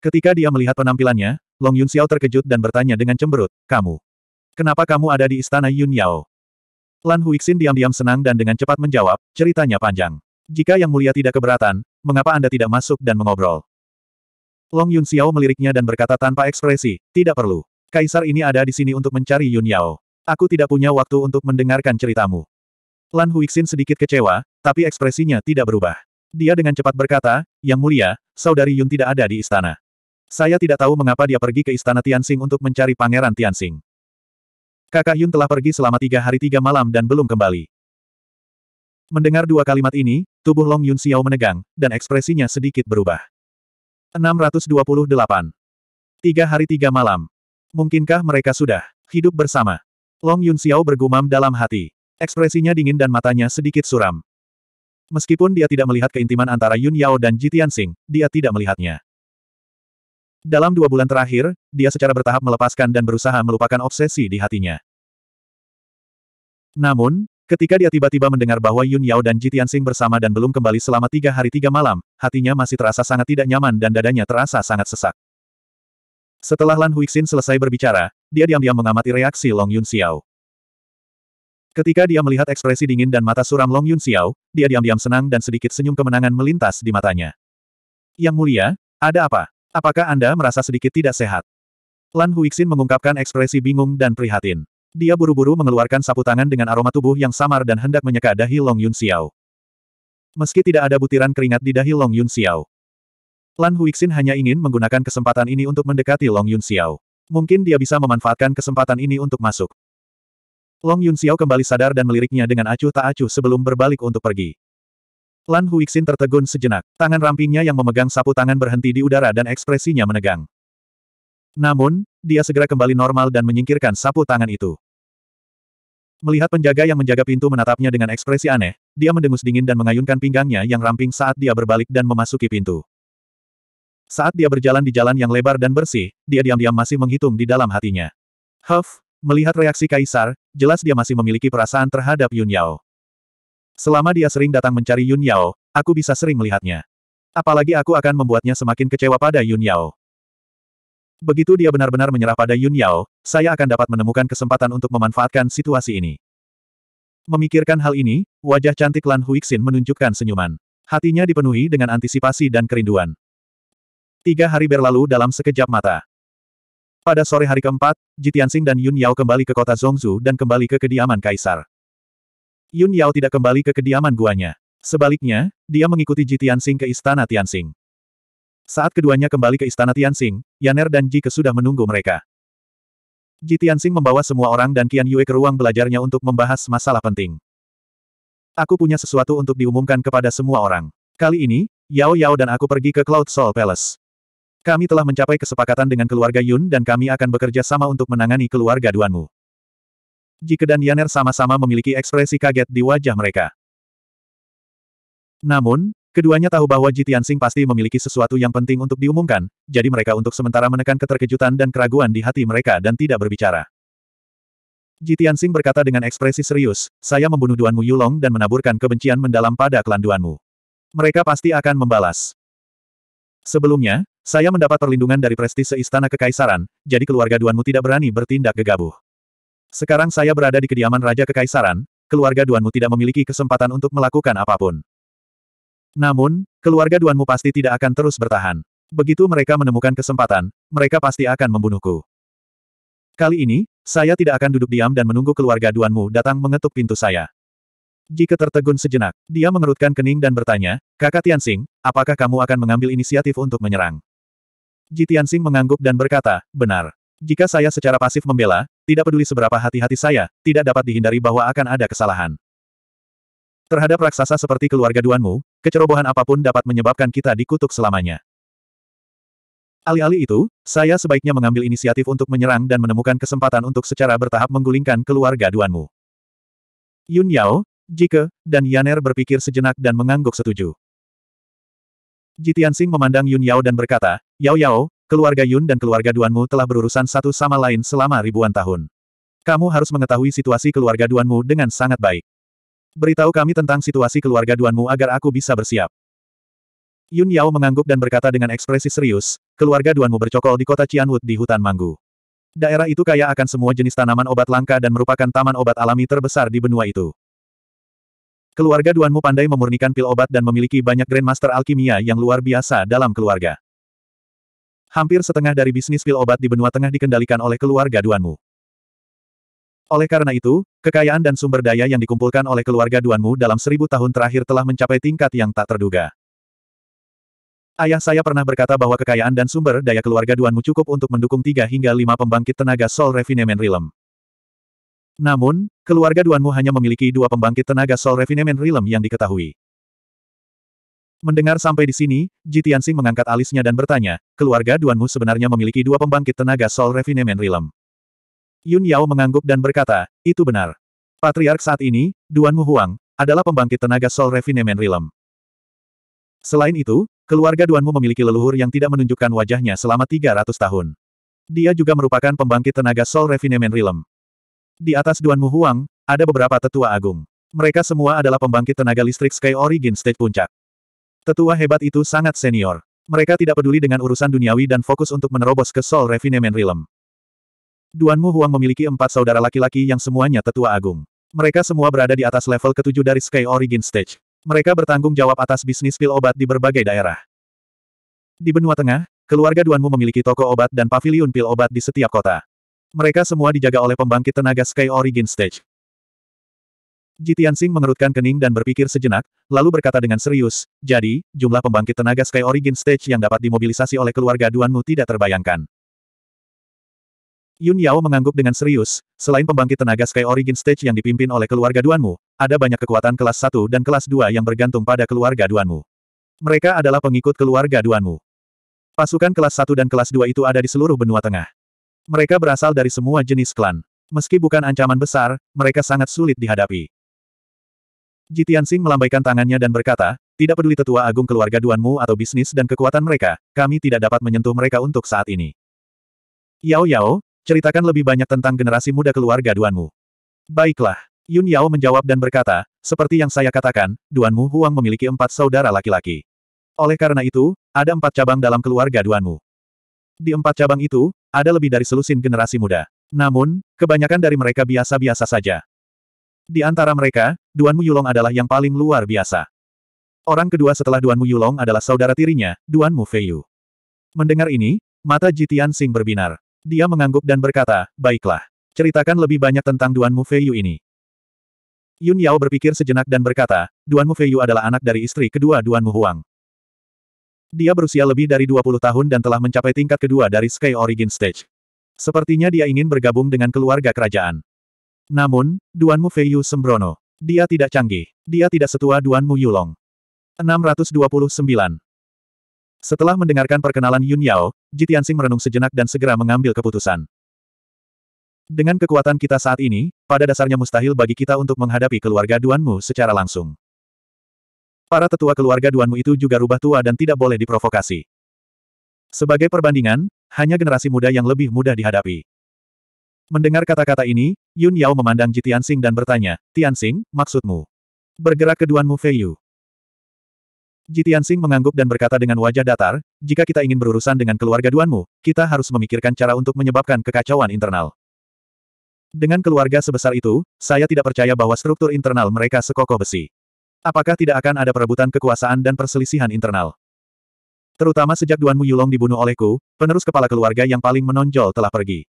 Ketika dia melihat penampilannya, Long Yun Xiao terkejut dan bertanya dengan cemberut, Kamu? Kenapa kamu ada di istana Yun Yao? Lan Huixin diam-diam senang dan dengan cepat menjawab, ceritanya panjang. Jika Yang Mulia tidak keberatan, mengapa Anda tidak masuk dan mengobrol? Long Yun Xiao meliriknya dan berkata tanpa ekspresi, tidak perlu. Kaisar ini ada di sini untuk mencari Yun Yao. Aku tidak punya waktu untuk mendengarkan ceritamu. Lan Huixin sedikit kecewa, tapi ekspresinya tidak berubah. Dia dengan cepat berkata, Yang mulia, saudari Yun tidak ada di istana. Saya tidak tahu mengapa dia pergi ke istana Tianxing untuk mencari pangeran Tianxing. Kakak Yun telah pergi selama tiga hari tiga malam dan belum kembali. Mendengar dua kalimat ini, tubuh Long Yun Xiao menegang, dan ekspresinya sedikit berubah. 628. Tiga hari tiga malam. Mungkinkah mereka sudah hidup bersama? Long Yun Xiao bergumam dalam hati. Ekspresinya dingin dan matanya sedikit suram. Meskipun dia tidak melihat keintiman antara Yun Yao dan Ji Tianxing, dia tidak melihatnya. Dalam dua bulan terakhir, dia secara bertahap melepaskan dan berusaha melupakan obsesi di hatinya. Namun, ketika dia tiba-tiba mendengar bahwa Yun Yao dan Ji Tianxing bersama dan belum kembali selama tiga hari tiga malam, hatinya masih terasa sangat tidak nyaman dan dadanya terasa sangat sesak. Setelah Lan Huixin selesai berbicara, dia diam-diam mengamati reaksi Long Yun Xiao. Ketika dia melihat ekspresi dingin dan mata suram Long Yun Xiao, dia diam-diam senang dan sedikit senyum kemenangan melintas di matanya. Yang mulia, ada apa? Apakah Anda merasa sedikit tidak sehat? Lan Huixin mengungkapkan ekspresi bingung dan prihatin. Dia buru-buru mengeluarkan sapu tangan dengan aroma tubuh yang samar dan hendak menyeka dahi Long Yun Xiao. Meski tidak ada butiran keringat di dahi Long Yun Xiao. Lan Huixin hanya ingin menggunakan kesempatan ini untuk mendekati Long Yun Xiao. Mungkin dia bisa memanfaatkan kesempatan ini untuk masuk. Long Yun Xiao kembali sadar dan meliriknya dengan acuh tak acuh sebelum berbalik untuk pergi. Lan Huixin tertegun sejenak, tangan rampingnya yang memegang sapu tangan berhenti di udara dan ekspresinya menegang. Namun, dia segera kembali normal dan menyingkirkan sapu tangan itu. Melihat penjaga yang menjaga pintu menatapnya dengan ekspresi aneh, dia mendengus dingin dan mengayunkan pinggangnya yang ramping saat dia berbalik dan memasuki pintu. Saat dia berjalan di jalan yang lebar dan bersih, dia diam-diam masih menghitung di dalam hatinya. Huff, Melihat reaksi Kaisar, jelas dia masih memiliki perasaan terhadap Yun Yao. Selama dia sering datang mencari Yun Yao, aku bisa sering melihatnya. Apalagi aku akan membuatnya semakin kecewa pada Yun Yao. Begitu dia benar-benar menyerah pada Yun Yao, saya akan dapat menemukan kesempatan untuk memanfaatkan situasi ini. Memikirkan hal ini, wajah cantik Lan Huixin menunjukkan senyuman. Hatinya dipenuhi dengan antisipasi dan kerinduan. Tiga hari berlalu dalam sekejap mata. Pada sore hari keempat, Jitiansing dan Yun Yao kembali ke kota Zhongzhu dan kembali ke kediaman Kaisar. Yun Yao tidak kembali ke kediaman guanya. Sebaliknya, dia mengikuti Jitiansing ke istana Tianxing. Saat keduanya kembali ke istana Tianxing, Yaner dan Ke sudah menunggu mereka. Ji Tianxing membawa semua orang dan Qian Yue ke ruang belajarnya untuk membahas masalah penting. Aku punya sesuatu untuk diumumkan kepada semua orang. Kali ini, Yao Yao dan aku pergi ke Cloud Soul Palace. Kami telah mencapai kesepakatan dengan keluarga Yun dan kami akan bekerja sama untuk menangani keluarga Duanmu. Jika dan Yaner sama-sama memiliki ekspresi kaget di wajah mereka. Namun, keduanya tahu bahwa Ji Tianxing pasti memiliki sesuatu yang penting untuk diumumkan, jadi mereka untuk sementara menekan keterkejutan dan keraguan di hati mereka dan tidak berbicara. Ji Tianxing berkata dengan ekspresi serius, saya membunuh Duanmu Yulong dan menaburkan kebencian mendalam pada klan Duanmu. Mereka pasti akan membalas. Sebelumnya, saya mendapat perlindungan dari prestise Istana Kekaisaran, jadi keluarga Duanmu tidak berani bertindak gegabah. Sekarang saya berada di kediaman Raja Kekaisaran, keluarga Duanmu tidak memiliki kesempatan untuk melakukan apapun. Namun, keluarga Duanmu pasti tidak akan terus bertahan. Begitu mereka menemukan kesempatan, mereka pasti akan membunuhku. Kali ini, saya tidak akan duduk diam dan menunggu keluarga Duanmu datang mengetuk pintu saya. Jika tertegun sejenak, dia mengerutkan kening dan bertanya, Kakak Tianxing, apakah kamu akan mengambil inisiatif untuk menyerang? Ji Tianxing mengangguk dan berkata, benar. Jika saya secara pasif membela, tidak peduli seberapa hati-hati saya, tidak dapat dihindari bahwa akan ada kesalahan. Terhadap raksasa seperti keluarga Duanmu, kecerobohan apapun dapat menyebabkan kita dikutuk selamanya. Alih-alih itu, saya sebaiknya mengambil inisiatif untuk menyerang dan menemukan kesempatan untuk secara bertahap menggulingkan keluarga Duanmu. Yun Yao, Jike, dan Yaner berpikir sejenak dan mengangguk setuju. Jitiansing memandang Yun Yao dan berkata, Yao Yao, keluarga Yun dan keluarga Duanmu telah berurusan satu sama lain selama ribuan tahun. Kamu harus mengetahui situasi keluarga Duanmu dengan sangat baik. Beritahu kami tentang situasi keluarga Duanmu agar aku bisa bersiap. Yun Yao mengangguk dan berkata dengan ekspresi serius, keluarga Duanmu bercokol di kota Cianwood di hutan Manggu. Daerah itu kaya akan semua jenis tanaman obat langka dan merupakan taman obat alami terbesar di benua itu. Keluarga Duanmu pandai memurnikan pil obat dan memiliki banyak Grandmaster Alkimia yang luar biasa dalam keluarga. Hampir setengah dari bisnis pil obat di benua tengah dikendalikan oleh keluarga Duanmu. Oleh karena itu, kekayaan dan sumber daya yang dikumpulkan oleh keluarga Duanmu dalam seribu tahun terakhir telah mencapai tingkat yang tak terduga. Ayah saya pernah berkata bahwa kekayaan dan sumber daya keluarga Duanmu cukup untuk mendukung tiga hingga lima pembangkit tenaga Sol Refinement rilem. Namun, keluarga Duanmu hanya memiliki dua pembangkit tenaga Sol Refinement rilem yang diketahui. Mendengar sampai di sini, Jitiansing mengangkat alisnya dan bertanya, keluarga Duanmu sebenarnya memiliki dua pembangkit tenaga Soul Refinement Realm. Yun Yao mengangguk dan berkata, itu benar. Patriark saat ini, Duanmu Huang, adalah pembangkit tenaga Soul Refinement Realm. Selain itu, keluarga Duanmu memiliki leluhur yang tidak menunjukkan wajahnya selama 300 tahun. Dia juga merupakan pembangkit tenaga Soul Refinement Realm. Di atas Duanmu Huang, ada beberapa tetua agung. Mereka semua adalah pembangkit tenaga listrik Sky Origin State Puncak. Tetua hebat itu sangat senior. Mereka tidak peduli dengan urusan duniawi dan fokus untuk menerobos ke sol Refinement Realm. Duan Mu Huang memiliki empat saudara laki-laki yang semuanya tetua agung. Mereka semua berada di atas level ketujuh dari Sky Origin Stage. Mereka bertanggung jawab atas bisnis pil obat di berbagai daerah. Di benua tengah, keluarga Duan Mu memiliki toko obat dan paviliun pil obat di setiap kota. Mereka semua dijaga oleh pembangkit tenaga Sky Origin Stage. Jitian Tianxing mengerutkan kening dan berpikir sejenak, lalu berkata dengan serius, jadi, jumlah pembangkit tenaga Sky Origin Stage yang dapat dimobilisasi oleh keluarga Duanmu tidak terbayangkan. Yun Yao mengangguk dengan serius, selain pembangkit tenaga Sky Origin Stage yang dipimpin oleh keluarga Duanmu, ada banyak kekuatan kelas 1 dan kelas 2 yang bergantung pada keluarga Duanmu. Mereka adalah pengikut keluarga Duanmu. Pasukan kelas 1 dan kelas 2 itu ada di seluruh benua tengah. Mereka berasal dari semua jenis klan. Meski bukan ancaman besar, mereka sangat sulit dihadapi. Jitian Sing melambaikan tangannya dan berkata, tidak peduli tetua agung keluarga Duanmu atau bisnis dan kekuatan mereka, kami tidak dapat menyentuh mereka untuk saat ini. Yao Yao, ceritakan lebih banyak tentang generasi muda keluarga Duanmu. Baiklah, Yun Yao menjawab dan berkata, seperti yang saya katakan, Duanmu Huang memiliki empat saudara laki-laki. Oleh karena itu, ada empat cabang dalam keluarga Duanmu. Di empat cabang itu, ada lebih dari selusin generasi muda. Namun, kebanyakan dari mereka biasa-biasa saja. Di antara mereka, Duan Muyulong adalah yang paling luar biasa. Orang kedua setelah Duan Muyulong adalah saudara tirinya, Duan Mu Mufeiyu. Mendengar ini, mata Jitian Sing berbinar. Dia mengangguk dan berkata, baiklah, ceritakan lebih banyak tentang Duan Mu Mufeiyu ini. Yun Yao berpikir sejenak dan berkata, Duan Mu Mufeiyu adalah anak dari istri kedua Duan Mu Huang. Dia berusia lebih dari 20 tahun dan telah mencapai tingkat kedua dari Sky Origin Stage. Sepertinya dia ingin bergabung dengan keluarga kerajaan. Namun, Duanmu Feiyu sembrono. Dia tidak canggih. Dia tidak setua Duanmu Yulong. 629. Setelah mendengarkan perkenalan Yun Yao, Jitiansing merenung sejenak dan segera mengambil keputusan. Dengan kekuatan kita saat ini, pada dasarnya mustahil bagi kita untuk menghadapi keluarga Duanmu secara langsung. Para tetua keluarga Duanmu itu juga rubah tua dan tidak boleh diprovokasi. Sebagai perbandingan, hanya generasi muda yang lebih mudah dihadapi. Mendengar kata-kata ini, Yun Yao memandang Ji Tianxing dan bertanya, Tianxing, maksudmu? Bergerak keduanmu Fei Yu. Ji Tianxing mengangguk dan berkata dengan wajah datar, jika kita ingin berurusan dengan keluarga Duanmu, kita harus memikirkan cara untuk menyebabkan kekacauan internal. Dengan keluarga sebesar itu, saya tidak percaya bahwa struktur internal mereka sekokoh besi. Apakah tidak akan ada perebutan kekuasaan dan perselisihan internal? Terutama sejak Duan Mu Yulong dibunuh olehku, penerus kepala keluarga yang paling menonjol telah pergi.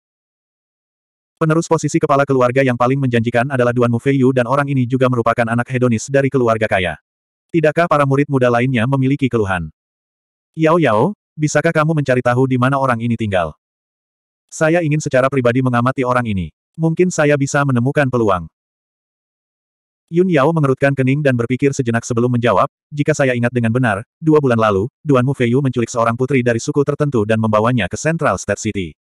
Penerus posisi kepala keluarga yang paling menjanjikan adalah Duan Mufeiyu dan orang ini juga merupakan anak hedonis dari keluarga kaya. Tidakkah para murid muda lainnya memiliki keluhan? Yao Yao, bisakah kamu mencari tahu di mana orang ini tinggal? Saya ingin secara pribadi mengamati orang ini. Mungkin saya bisa menemukan peluang. Yun Yao mengerutkan kening dan berpikir sejenak sebelum menjawab, jika saya ingat dengan benar, dua bulan lalu, Duan Mufeiyu menculik seorang putri dari suku tertentu dan membawanya ke Central State City.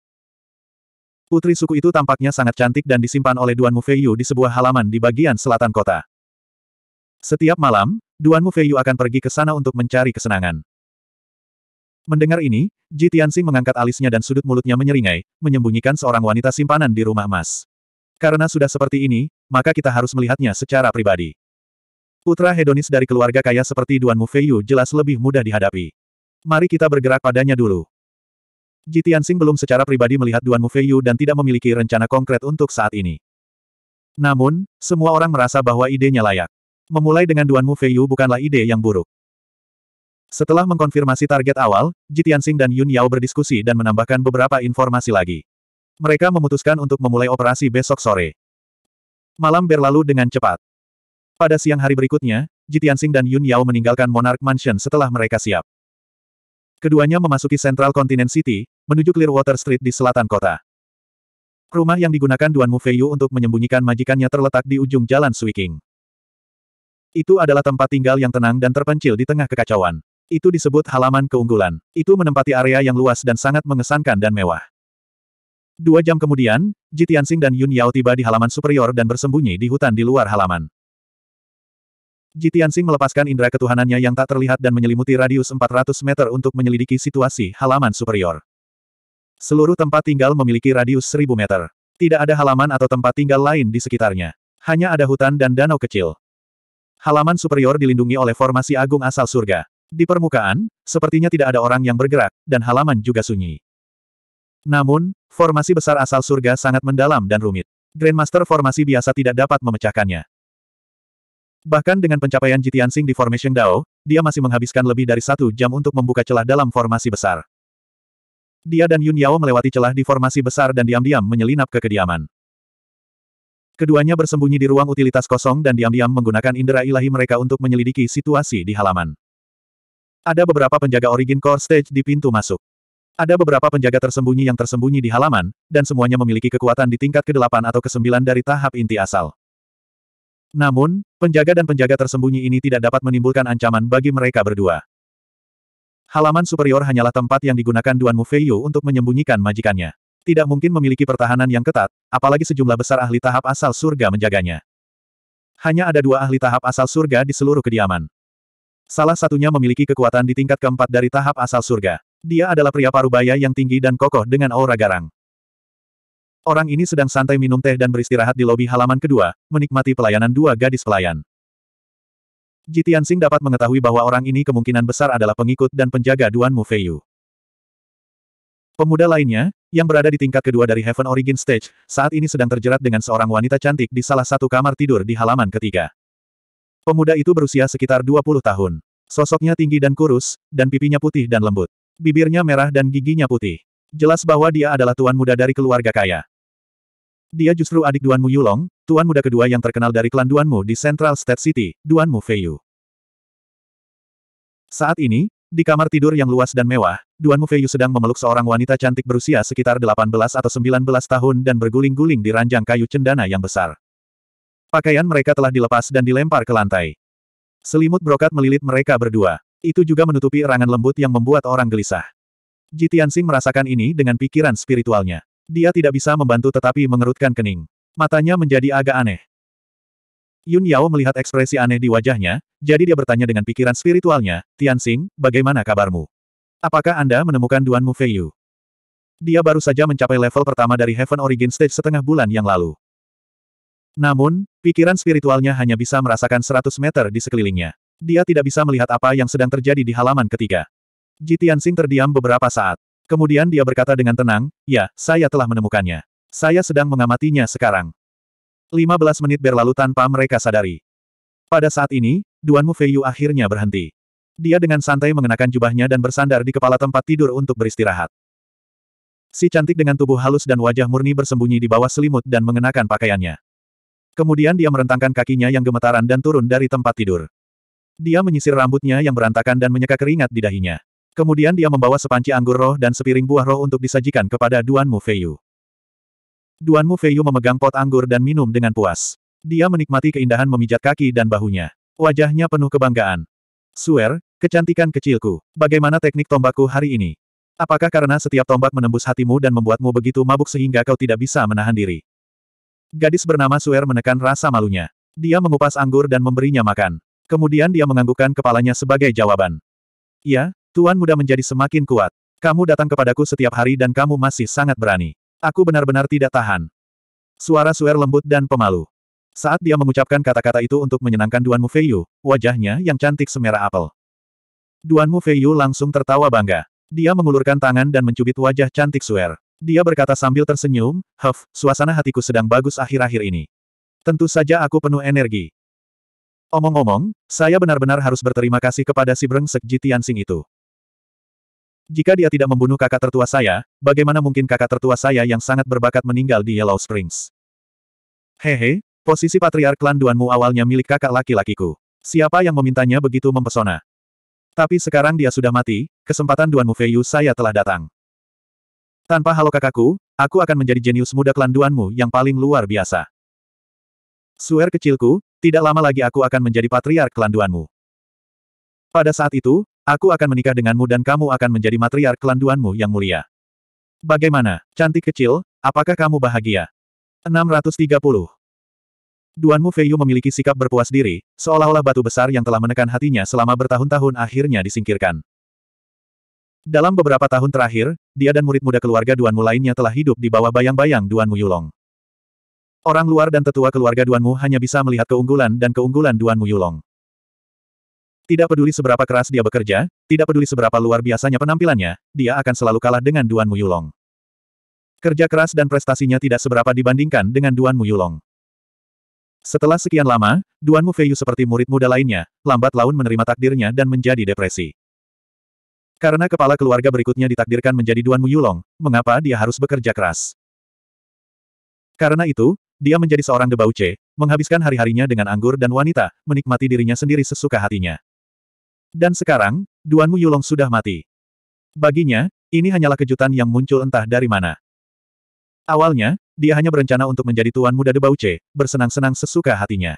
Putri suku itu tampaknya sangat cantik dan disimpan oleh Duan Mu di sebuah halaman di bagian selatan kota. Setiap malam, Duan Mu akan pergi ke sana untuk mencari kesenangan. Mendengar ini, Ji Tianxing mengangkat alisnya dan sudut mulutnya menyeringai, menyembunyikan seorang wanita simpanan di rumah emas. Karena sudah seperti ini, maka kita harus melihatnya secara pribadi. Putra hedonis dari keluarga kaya seperti Duan Mu jelas lebih mudah dihadapi. Mari kita bergerak padanya dulu. Ji Tianxing belum secara pribadi melihat Duan Mufeiyu dan tidak memiliki rencana konkret untuk saat ini. Namun, semua orang merasa bahwa idenya layak. Memulai dengan Duan Mufeiyu bukanlah ide yang buruk. Setelah mengkonfirmasi target awal, Ji Tianxing dan Yun Yao berdiskusi dan menambahkan beberapa informasi lagi. Mereka memutuskan untuk memulai operasi besok sore. Malam berlalu dengan cepat. Pada siang hari berikutnya, Ji Tianxing dan Yun Yao meninggalkan Monarch Mansion setelah mereka siap. Keduanya memasuki Central Continent City, menuju Clearwater Street di selatan kota. Rumah yang digunakan Duan Mufeiyu untuk menyembunyikan majikannya terletak di ujung jalan Suiking. Itu adalah tempat tinggal yang tenang dan terpencil di tengah kekacauan. Itu disebut halaman keunggulan. Itu menempati area yang luas dan sangat mengesankan dan mewah. Dua jam kemudian, Ji Tianxing dan Yun Yao tiba di halaman superior dan bersembunyi di hutan di luar halaman. Jitian Sing melepaskan indera ketuhanannya yang tak terlihat dan menyelimuti radius 400 meter untuk menyelidiki situasi halaman superior. Seluruh tempat tinggal memiliki radius 1000 meter. Tidak ada halaman atau tempat tinggal lain di sekitarnya. Hanya ada hutan dan danau kecil. Halaman superior dilindungi oleh formasi agung asal surga. Di permukaan, sepertinya tidak ada orang yang bergerak, dan halaman juga sunyi. Namun, formasi besar asal surga sangat mendalam dan rumit. Grandmaster formasi biasa tidak dapat memecahkannya. Bahkan dengan pencapaian Jitiansing di Formation Dao, dia masih menghabiskan lebih dari satu jam untuk membuka celah dalam formasi besar. Dia dan Yun Yao melewati celah di formasi besar dan diam-diam menyelinap ke kediaman. Keduanya bersembunyi di ruang utilitas kosong dan diam-diam menggunakan indera ilahi mereka untuk menyelidiki situasi di halaman. Ada beberapa penjaga Origin Core Stage di pintu masuk. Ada beberapa penjaga tersembunyi yang tersembunyi di halaman, dan semuanya memiliki kekuatan di tingkat ke-8 atau ke-9 dari tahap inti asal. Namun, penjaga dan penjaga tersembunyi ini tidak dapat menimbulkan ancaman bagi mereka berdua. Halaman superior hanyalah tempat yang digunakan Duan Mufeiyu untuk menyembunyikan majikannya. Tidak mungkin memiliki pertahanan yang ketat, apalagi sejumlah besar ahli tahap asal surga menjaganya. Hanya ada dua ahli tahap asal surga di seluruh kediaman. Salah satunya memiliki kekuatan di tingkat keempat dari tahap asal surga. Dia adalah pria parubaya yang tinggi dan kokoh dengan aura garang. Orang ini sedang santai minum teh dan beristirahat di lobi halaman kedua, menikmati pelayanan dua gadis pelayan. Ji Tianxing dapat mengetahui bahwa orang ini kemungkinan besar adalah pengikut dan penjaga Duan Mu Feiyu. Pemuda lainnya, yang berada di tingkat kedua dari Heaven Origin Stage, saat ini sedang terjerat dengan seorang wanita cantik di salah satu kamar tidur di halaman ketiga. Pemuda itu berusia sekitar 20 tahun. Sosoknya tinggi dan kurus, dan pipinya putih dan lembut. Bibirnya merah dan giginya putih. Jelas bahwa dia adalah tuan muda dari keluarga kaya. Dia justru adik Duanmu Yulong, tuan muda kedua yang terkenal dari klan Duanmu di Central State City, Duanmu Feiyu. Saat ini, di kamar tidur yang luas dan mewah, Duanmu Feiyu sedang memeluk seorang wanita cantik berusia sekitar 18 atau 19 tahun dan berguling-guling di ranjang kayu cendana yang besar. Pakaian mereka telah dilepas dan dilempar ke lantai. Selimut brokat melilit mereka berdua. Itu juga menutupi erangan lembut yang membuat orang gelisah. Ji Tianxing merasakan ini dengan pikiran spiritualnya. Dia tidak bisa membantu tetapi mengerutkan kening. Matanya menjadi agak aneh. Yun Yao melihat ekspresi aneh di wajahnya, jadi dia bertanya dengan pikiran spiritualnya, Tianxing, bagaimana kabarmu? Apakah Anda menemukan Duan Duanmu Feiyu? Dia baru saja mencapai level pertama dari Heaven Origin Stage setengah bulan yang lalu. Namun, pikiran spiritualnya hanya bisa merasakan 100 meter di sekelilingnya. Dia tidak bisa melihat apa yang sedang terjadi di halaman ketiga. Ji Tianxing terdiam beberapa saat. Kemudian dia berkata dengan tenang, ya, saya telah menemukannya. Saya sedang mengamatinya sekarang. 15 menit berlalu tanpa mereka sadari. Pada saat ini, Duan Mu Feiyu akhirnya berhenti. Dia dengan santai mengenakan jubahnya dan bersandar di kepala tempat tidur untuk beristirahat. Si cantik dengan tubuh halus dan wajah murni bersembunyi di bawah selimut dan mengenakan pakaiannya. Kemudian dia merentangkan kakinya yang gemetaran dan turun dari tempat tidur. Dia menyisir rambutnya yang berantakan dan menyeka keringat di dahinya. Kemudian dia membawa sepanci anggur roh dan sepiring buah roh untuk disajikan kepada Duan Mu Feiyu. Duan Mu Feiyu memegang pot anggur dan minum dengan puas. Dia menikmati keindahan memijat kaki dan bahunya. Wajahnya penuh kebanggaan. Suer, kecantikan kecilku. Bagaimana teknik tombakku hari ini? Apakah karena setiap tombak menembus hatimu dan membuatmu begitu mabuk sehingga kau tidak bisa menahan diri? Gadis bernama Suer menekan rasa malunya. Dia mengupas anggur dan memberinya makan. Kemudian dia menganggukkan kepalanya sebagai jawaban. Ya, Tuan muda menjadi semakin kuat. Kamu datang kepadaku setiap hari dan kamu masih sangat berani. Aku benar-benar tidak tahan. Suara Suer lembut dan pemalu. Saat dia mengucapkan kata-kata itu untuk menyenangkan Duan Mufeiyu, wajahnya yang cantik semerah apel. Duan Mufeiyu langsung tertawa bangga. Dia mengulurkan tangan dan mencubit wajah cantik Suer. Dia berkata sambil tersenyum, Huff, suasana hatiku sedang bagus akhir-akhir ini. Tentu saja aku penuh energi. Omong-omong, saya benar-benar harus berterima kasih kepada si Brengsek Jitiansing itu. Jika dia tidak membunuh kakak tertua saya, bagaimana mungkin kakak tertua saya yang sangat berbakat meninggal di Yellow Springs? Hehe, posisi patriark klan Duanmu awalnya milik kakak laki-lakiku. Siapa yang memintanya begitu mempesona? Tapi sekarang dia sudah mati, kesempatan Duanmu Feiyu saya telah datang. Tanpa halo kakakku, aku akan menjadi jenius muda klan Duanmu yang paling luar biasa. Suer kecilku, tidak lama lagi aku akan menjadi patriark klan Duanmu. Pada saat itu, Aku akan menikah denganmu dan kamu akan menjadi matriar kelanduanmu yang mulia. Bagaimana, cantik kecil, apakah kamu bahagia? 630. Duanmu Feiyu memiliki sikap berpuas diri, seolah-olah batu besar yang telah menekan hatinya selama bertahun-tahun akhirnya disingkirkan. Dalam beberapa tahun terakhir, dia dan murid muda keluarga Duanmu lainnya telah hidup di bawah bayang-bayang Duanmu Yulong. Orang luar dan tetua keluarga Duanmu hanya bisa melihat keunggulan dan keunggulan Duanmu Yulong. Tidak peduli seberapa keras dia bekerja, tidak peduli seberapa luar biasanya penampilannya, dia akan selalu kalah dengan Duan Muyulong. Kerja keras dan prestasinya tidak seberapa dibandingkan dengan Duan Muyulong. Setelah sekian lama, Duan Mufeiyu seperti murid muda lainnya, lambat laun menerima takdirnya dan menjadi depresi. Karena kepala keluarga berikutnya ditakdirkan menjadi Duan Muyulong, mengapa dia harus bekerja keras? Karena itu, dia menjadi seorang debauche, menghabiskan hari-harinya dengan anggur dan wanita, menikmati dirinya sendiri sesuka hatinya. Dan sekarang, Duanmu Yulong sudah mati. Baginya, ini hanyalah kejutan yang muncul entah dari mana. Awalnya, dia hanya berencana untuk menjadi tuan muda de Bauce, bersenang-senang sesuka hatinya.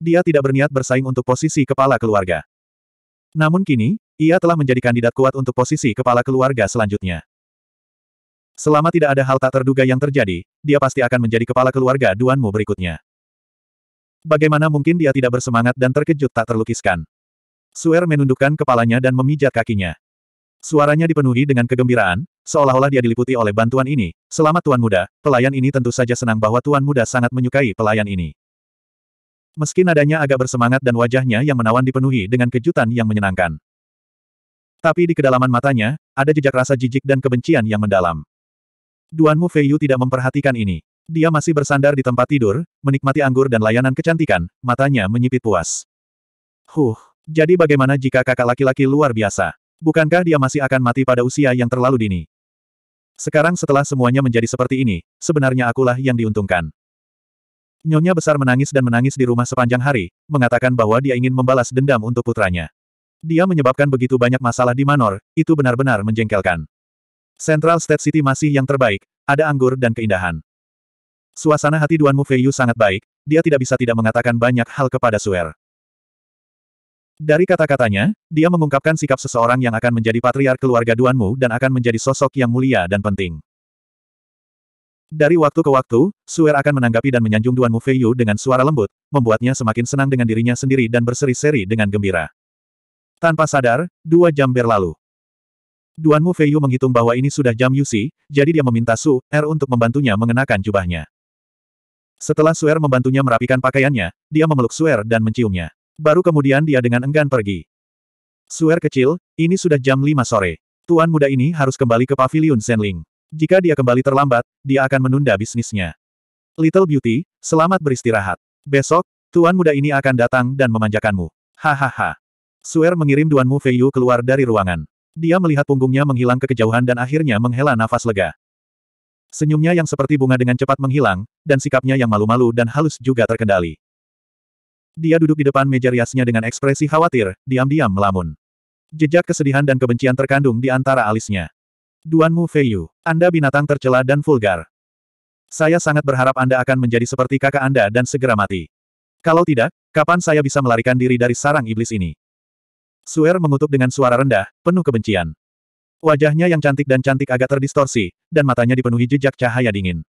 Dia tidak berniat bersaing untuk posisi kepala keluarga. Namun kini, ia telah menjadi kandidat kuat untuk posisi kepala keluarga selanjutnya. Selama tidak ada hal tak terduga yang terjadi, dia pasti akan menjadi kepala keluarga Duanmu berikutnya. Bagaimana mungkin dia tidak bersemangat dan terkejut tak terlukiskan? Suer menundukkan kepalanya dan memijat kakinya. Suaranya dipenuhi dengan kegembiraan, seolah-olah dia diliputi oleh bantuan ini. Selamat Tuan Muda, pelayan ini tentu saja senang bahwa Tuan Muda sangat menyukai pelayan ini. Meski nadanya agak bersemangat dan wajahnya yang menawan dipenuhi dengan kejutan yang menyenangkan. Tapi di kedalaman matanya, ada jejak rasa jijik dan kebencian yang mendalam. Duan Mu Feiyu tidak memperhatikan ini. Dia masih bersandar di tempat tidur, menikmati anggur dan layanan kecantikan, matanya menyipit puas. Huh, jadi bagaimana jika kakak laki-laki luar biasa? Bukankah dia masih akan mati pada usia yang terlalu dini? Sekarang setelah semuanya menjadi seperti ini, sebenarnya akulah yang diuntungkan. Nyonya besar menangis dan menangis di rumah sepanjang hari, mengatakan bahwa dia ingin membalas dendam untuk putranya. Dia menyebabkan begitu banyak masalah di Manor, itu benar-benar menjengkelkan. Central State City masih yang terbaik, ada anggur dan keindahan. Suasana hati Duan Mufeiyu sangat baik, dia tidak bisa tidak mengatakan banyak hal kepada Suer. Dari kata-katanya, dia mengungkapkan sikap seseorang yang akan menjadi patriark keluarga Duanmu dan akan menjadi sosok yang mulia dan penting. Dari waktu ke waktu, Suer akan menanggapi dan menyanjung Duanmu Feiyu dengan suara lembut, membuatnya semakin senang dengan dirinya sendiri dan berseri-seri dengan gembira. Tanpa sadar, dua jam berlalu. Duanmu Feiyu menghitung bahwa ini sudah jam Yusi, jadi dia meminta Su Er untuk membantunya mengenakan jubahnya. Setelah Suer membantunya merapikan pakaiannya, dia memeluk Suer dan menciumnya. Baru kemudian dia dengan enggan pergi. Suer kecil, ini sudah jam 5 sore. Tuan muda ini harus kembali ke pavilion Senling. Jika dia kembali terlambat, dia akan menunda bisnisnya. Little Beauty, selamat beristirahat. Besok, tuan muda ini akan datang dan memanjakanmu. Hahaha. Suer mengirim Duan Mu Feiyu keluar dari ruangan. Dia melihat punggungnya menghilang ke kejauhan dan akhirnya menghela nafas lega. Senyumnya yang seperti bunga dengan cepat menghilang, dan sikapnya yang malu-malu dan halus juga terkendali. Dia duduk di depan meja riasnya dengan ekspresi khawatir, diam-diam melamun. Jejak kesedihan dan kebencian terkandung di antara alisnya. Duan Mu Feiyu, Anda binatang tercela dan vulgar. Saya sangat berharap Anda akan menjadi seperti kakak Anda dan segera mati. Kalau tidak, kapan saya bisa melarikan diri dari sarang iblis ini? Suer mengutuk dengan suara rendah, penuh kebencian. Wajahnya yang cantik dan cantik agak terdistorsi, dan matanya dipenuhi jejak cahaya dingin.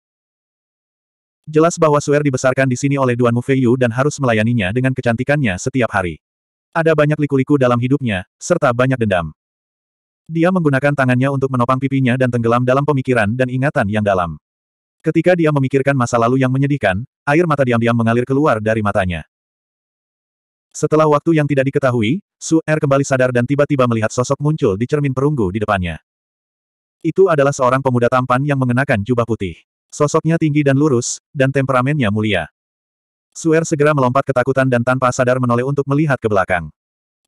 Jelas bahwa Suer dibesarkan di sini oleh Duan Mufeiyu dan harus melayaninya dengan kecantikannya setiap hari. Ada banyak liku-liku dalam hidupnya, serta banyak dendam. Dia menggunakan tangannya untuk menopang pipinya dan tenggelam dalam pemikiran dan ingatan yang dalam. Ketika dia memikirkan masa lalu yang menyedihkan, air mata diam-diam mengalir keluar dari matanya. Setelah waktu yang tidak diketahui, Su Er kembali sadar dan tiba-tiba melihat sosok muncul di cermin perunggu di depannya. Itu adalah seorang pemuda tampan yang mengenakan jubah putih. Sosoknya tinggi dan lurus, dan temperamennya mulia. Suer segera melompat ketakutan dan tanpa sadar menoleh untuk melihat ke belakang.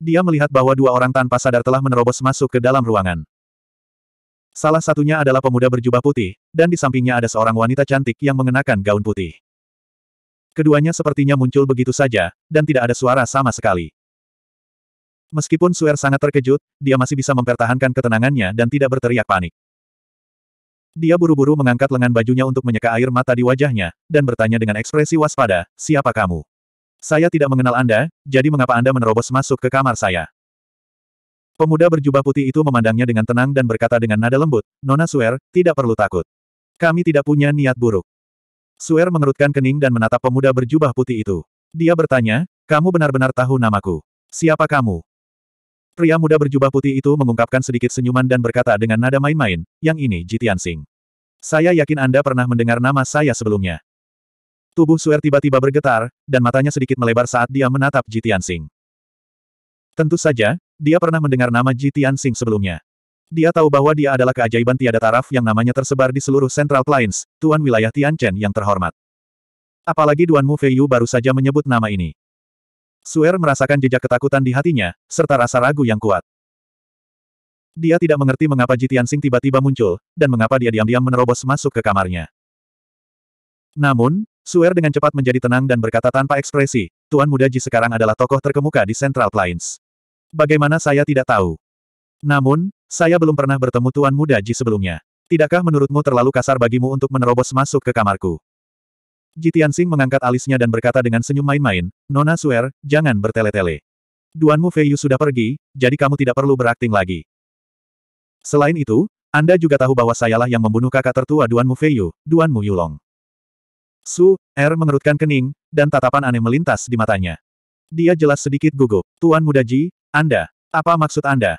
Dia melihat bahwa dua orang tanpa sadar telah menerobos masuk ke dalam ruangan. Salah satunya adalah pemuda berjubah putih, dan di sampingnya ada seorang wanita cantik yang mengenakan gaun putih. Keduanya sepertinya muncul begitu saja, dan tidak ada suara sama sekali. Meskipun Suer sangat terkejut, dia masih bisa mempertahankan ketenangannya dan tidak berteriak panik. Dia buru-buru mengangkat lengan bajunya untuk menyeka air mata di wajahnya, dan bertanya dengan ekspresi waspada, siapa kamu? Saya tidak mengenal Anda, jadi mengapa Anda menerobos masuk ke kamar saya? Pemuda berjubah putih itu memandangnya dengan tenang dan berkata dengan nada lembut, Nona Suer, tidak perlu takut. Kami tidak punya niat buruk. Suer mengerutkan kening dan menatap pemuda berjubah putih itu. Dia bertanya, kamu benar-benar tahu namaku. Siapa kamu? Pria muda berjubah putih itu mengungkapkan sedikit senyuman dan berkata dengan nada main-main, yang ini Jitian Sing. Saya yakin Anda pernah mendengar nama saya sebelumnya. Tubuh Suer tiba-tiba bergetar, dan matanya sedikit melebar saat dia menatap Jitian Sing. Tentu saja, dia pernah mendengar nama Jitian Sing sebelumnya. Dia tahu bahwa dia adalah keajaiban tiada taraf yang namanya tersebar di seluruh Central Plains, tuan wilayah Tianchen yang terhormat. Apalagi Duan Mu Feiyu baru saja menyebut nama ini. Suer merasakan jejak ketakutan di hatinya, serta rasa ragu yang kuat. Dia tidak mengerti mengapa Jitian Sing tiba-tiba muncul, dan mengapa dia diam-diam menerobos masuk ke kamarnya. Namun, Suer dengan cepat menjadi tenang dan berkata tanpa ekspresi, Tuan Muda Ji sekarang adalah tokoh terkemuka di Central Plains. Bagaimana saya tidak tahu? Namun, saya belum pernah bertemu Tuan Muda Ji sebelumnya. Tidakkah menurutmu terlalu kasar bagimu untuk menerobos masuk ke kamarku? Jitiansing mengangkat alisnya dan berkata dengan senyum main-main, Nona Suer, jangan bertele-tele. Duanmu Feiyu sudah pergi, jadi kamu tidak perlu berakting lagi. Selain itu, Anda juga tahu bahwa sayalah yang membunuh kakak tertua Duanmu Feiyu, Duanmu Yulong. Su, Er mengerutkan kening, dan tatapan aneh melintas di matanya. Dia jelas sedikit gugup. Tuan Muda Ji, Anda, apa maksud Anda?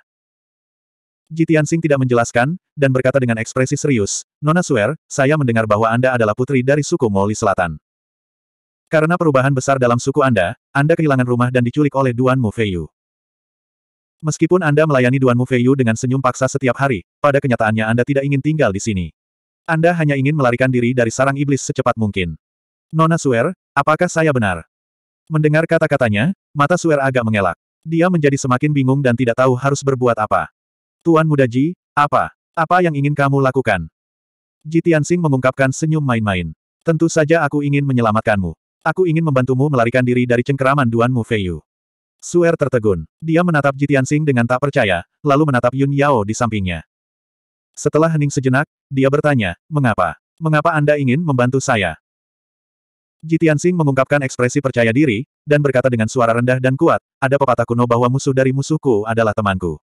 Jitiansing tidak menjelaskan, dan berkata dengan ekspresi serius, Nona Su'er, saya mendengar bahwa Anda adalah putri dari suku Moli Selatan. Karena perubahan besar dalam suku Anda, Anda kehilangan rumah dan diculik oleh Duan Mu Feiyu. Meskipun Anda melayani Duan Mu Feiyu dengan senyum paksa setiap hari, pada kenyataannya Anda tidak ingin tinggal di sini. Anda hanya ingin melarikan diri dari sarang iblis secepat mungkin. Nona Su'er, apakah saya benar? Mendengar kata-katanya, mata Su'er agak mengelak. Dia menjadi semakin bingung dan tidak tahu harus berbuat apa. Tuan Muda Ji, apa? Apa yang ingin kamu lakukan? Jitian Sing mengungkapkan senyum main-main. Tentu saja aku ingin menyelamatkanmu. Aku ingin membantumu melarikan diri dari cengkeraman Duan Mu Feiyu. Suer tertegun. Dia menatap Jitian Sing dengan tak percaya, lalu menatap Yun Yao di sampingnya. Setelah hening sejenak, dia bertanya, mengapa? Mengapa Anda ingin membantu saya? Jitian Sing mengungkapkan ekspresi percaya diri, dan berkata dengan suara rendah dan kuat, ada pepatah kuno bahwa musuh dari musuhku adalah temanku.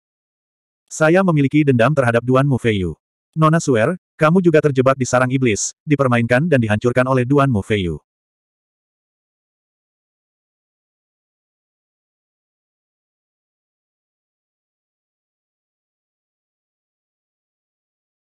Saya memiliki dendam terhadap Duan Mufeiyu. Nona Suer, kamu juga terjebak di sarang iblis, dipermainkan dan dihancurkan oleh Duan Mufeiyu.